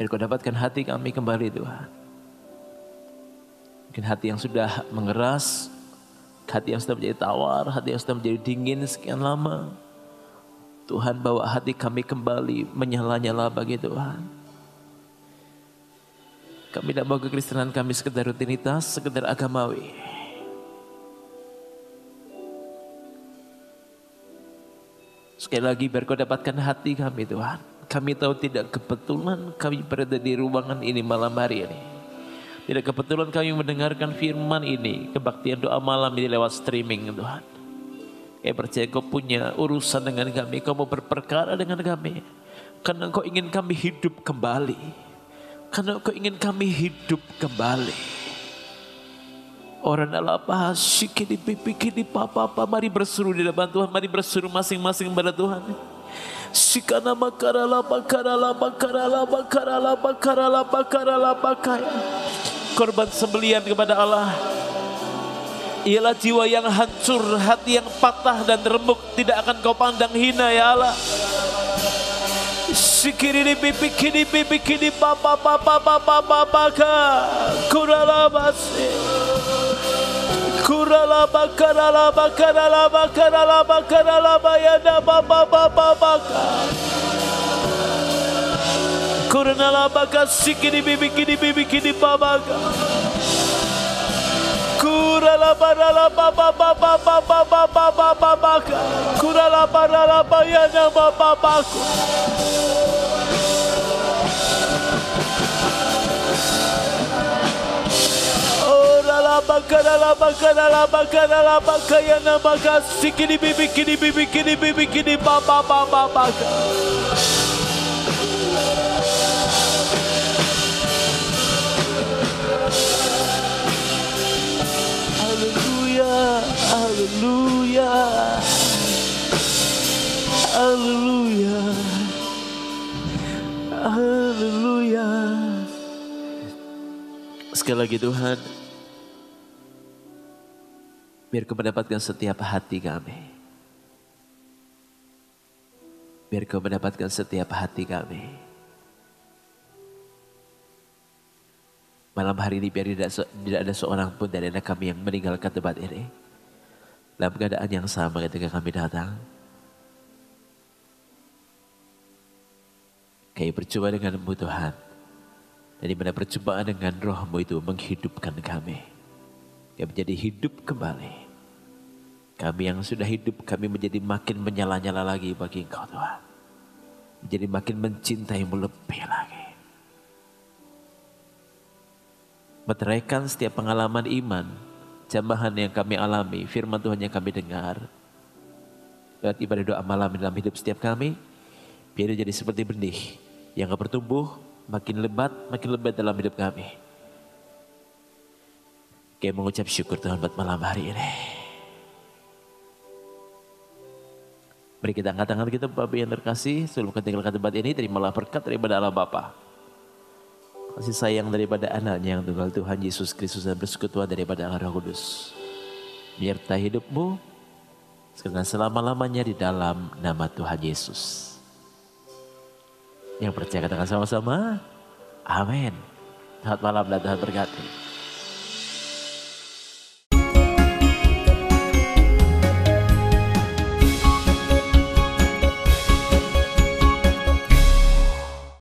Biar kau dapatkan hati kami kembali Tuhan. Mungkin hati yang sudah mengeras, hati yang sudah menjadi tawar, hati yang sudah menjadi dingin sekian lama. Tuhan bawa hati kami kembali menyala-nyala bagi Tuhan. Kami tidak mau kekristenan kami sekedar rutinitas, sekedar agamawi. Sekali lagi biar kau dapatkan hati kami Tuhan. Kami tahu tidak kebetulan kami berada di ruangan ini malam hari ini. Tidak kebetulan kami mendengarkan firman ini. Kebaktian doa malam ini lewat streaming Tuhan. Kami percaya kau punya urusan dengan kami. Kau mau berperkara dengan kami. Karena Kau ingin kami hidup kembali. Karena kau ingin kami hidup kembali. Orang Allah pasti kini pipi kini papa papa mari berseru di depan Tuhan mari berseru masing-masing pada Tuhan. Sikana makara lapa kara lapa kara lapa kara lapa kara lapa kara lapa kaya. Korban sembelian kepada Allah ialah jiwa yang hancur, hati yang patah dan remuk tidak akan kau pandang hina ya Allah. Sikiri di bibi kiri bibi kiri papa papa papa papa ka kuralabasi kuralaba karalaba karalaba karalaba karalaba ya da papa papa baka kuralaba ka sikiri bibi kiri bibi kiri papa ka kurala barala ba ba ba ba ba ba ba ba ba ba ba kurala barala bayana ba ba ba bakarala bakarala bakarala bakaya namaka sikini bibi kini bibi kini bibi kini ba ba ba ba ba Haleluya, Haleluya, Haleluya. Sekali lagi Tuhan, biar kau mendapatkan setiap hati kami. Biar kau mendapatkan setiap hati kami. Malam hari ini biar tidak, tidak ada seorang pun dari anak kami yang meninggalkan tempat ini dalam keadaan yang sama ketika kami datang. Kami berjumpa denganmu Tuhan. Dan di mana perjumpaan dengan rohmu itu menghidupkan kami. kami menjadi hidup kembali. Kami yang sudah hidup kami menjadi makin menyala-nyala lagi bagi engkau Tuhan. Menjadi makin mencintaimu lebih lagi. Meteraikan setiap pengalaman iman jamahan yang kami alami, firman Tuhan yang kami dengar, lewat ibadah doa malam dalam hidup setiap kami, biar jadi seperti benih yang gak bertumbuh makin lebat, makin lebat dalam hidup kami. Kami mengucap syukur Tuhan buat malam hari ini. Beri kita angkat tangan kita Bapak yang terkasih, sebelum kita tinggalkan tempat ini, terimalah berkat daripada Allah Bapa, kasih sayang daripada anaknya yang tunggal Tuhan Yesus Kristus dan persekutuan daripada Allah Roh Kudus. tak hidupmu sekarang selama-lamanya di dalam nama Tuhan Yesus. Yang percaya katakan sama-sama, amin. Selamat malam dan Tuhan berkati.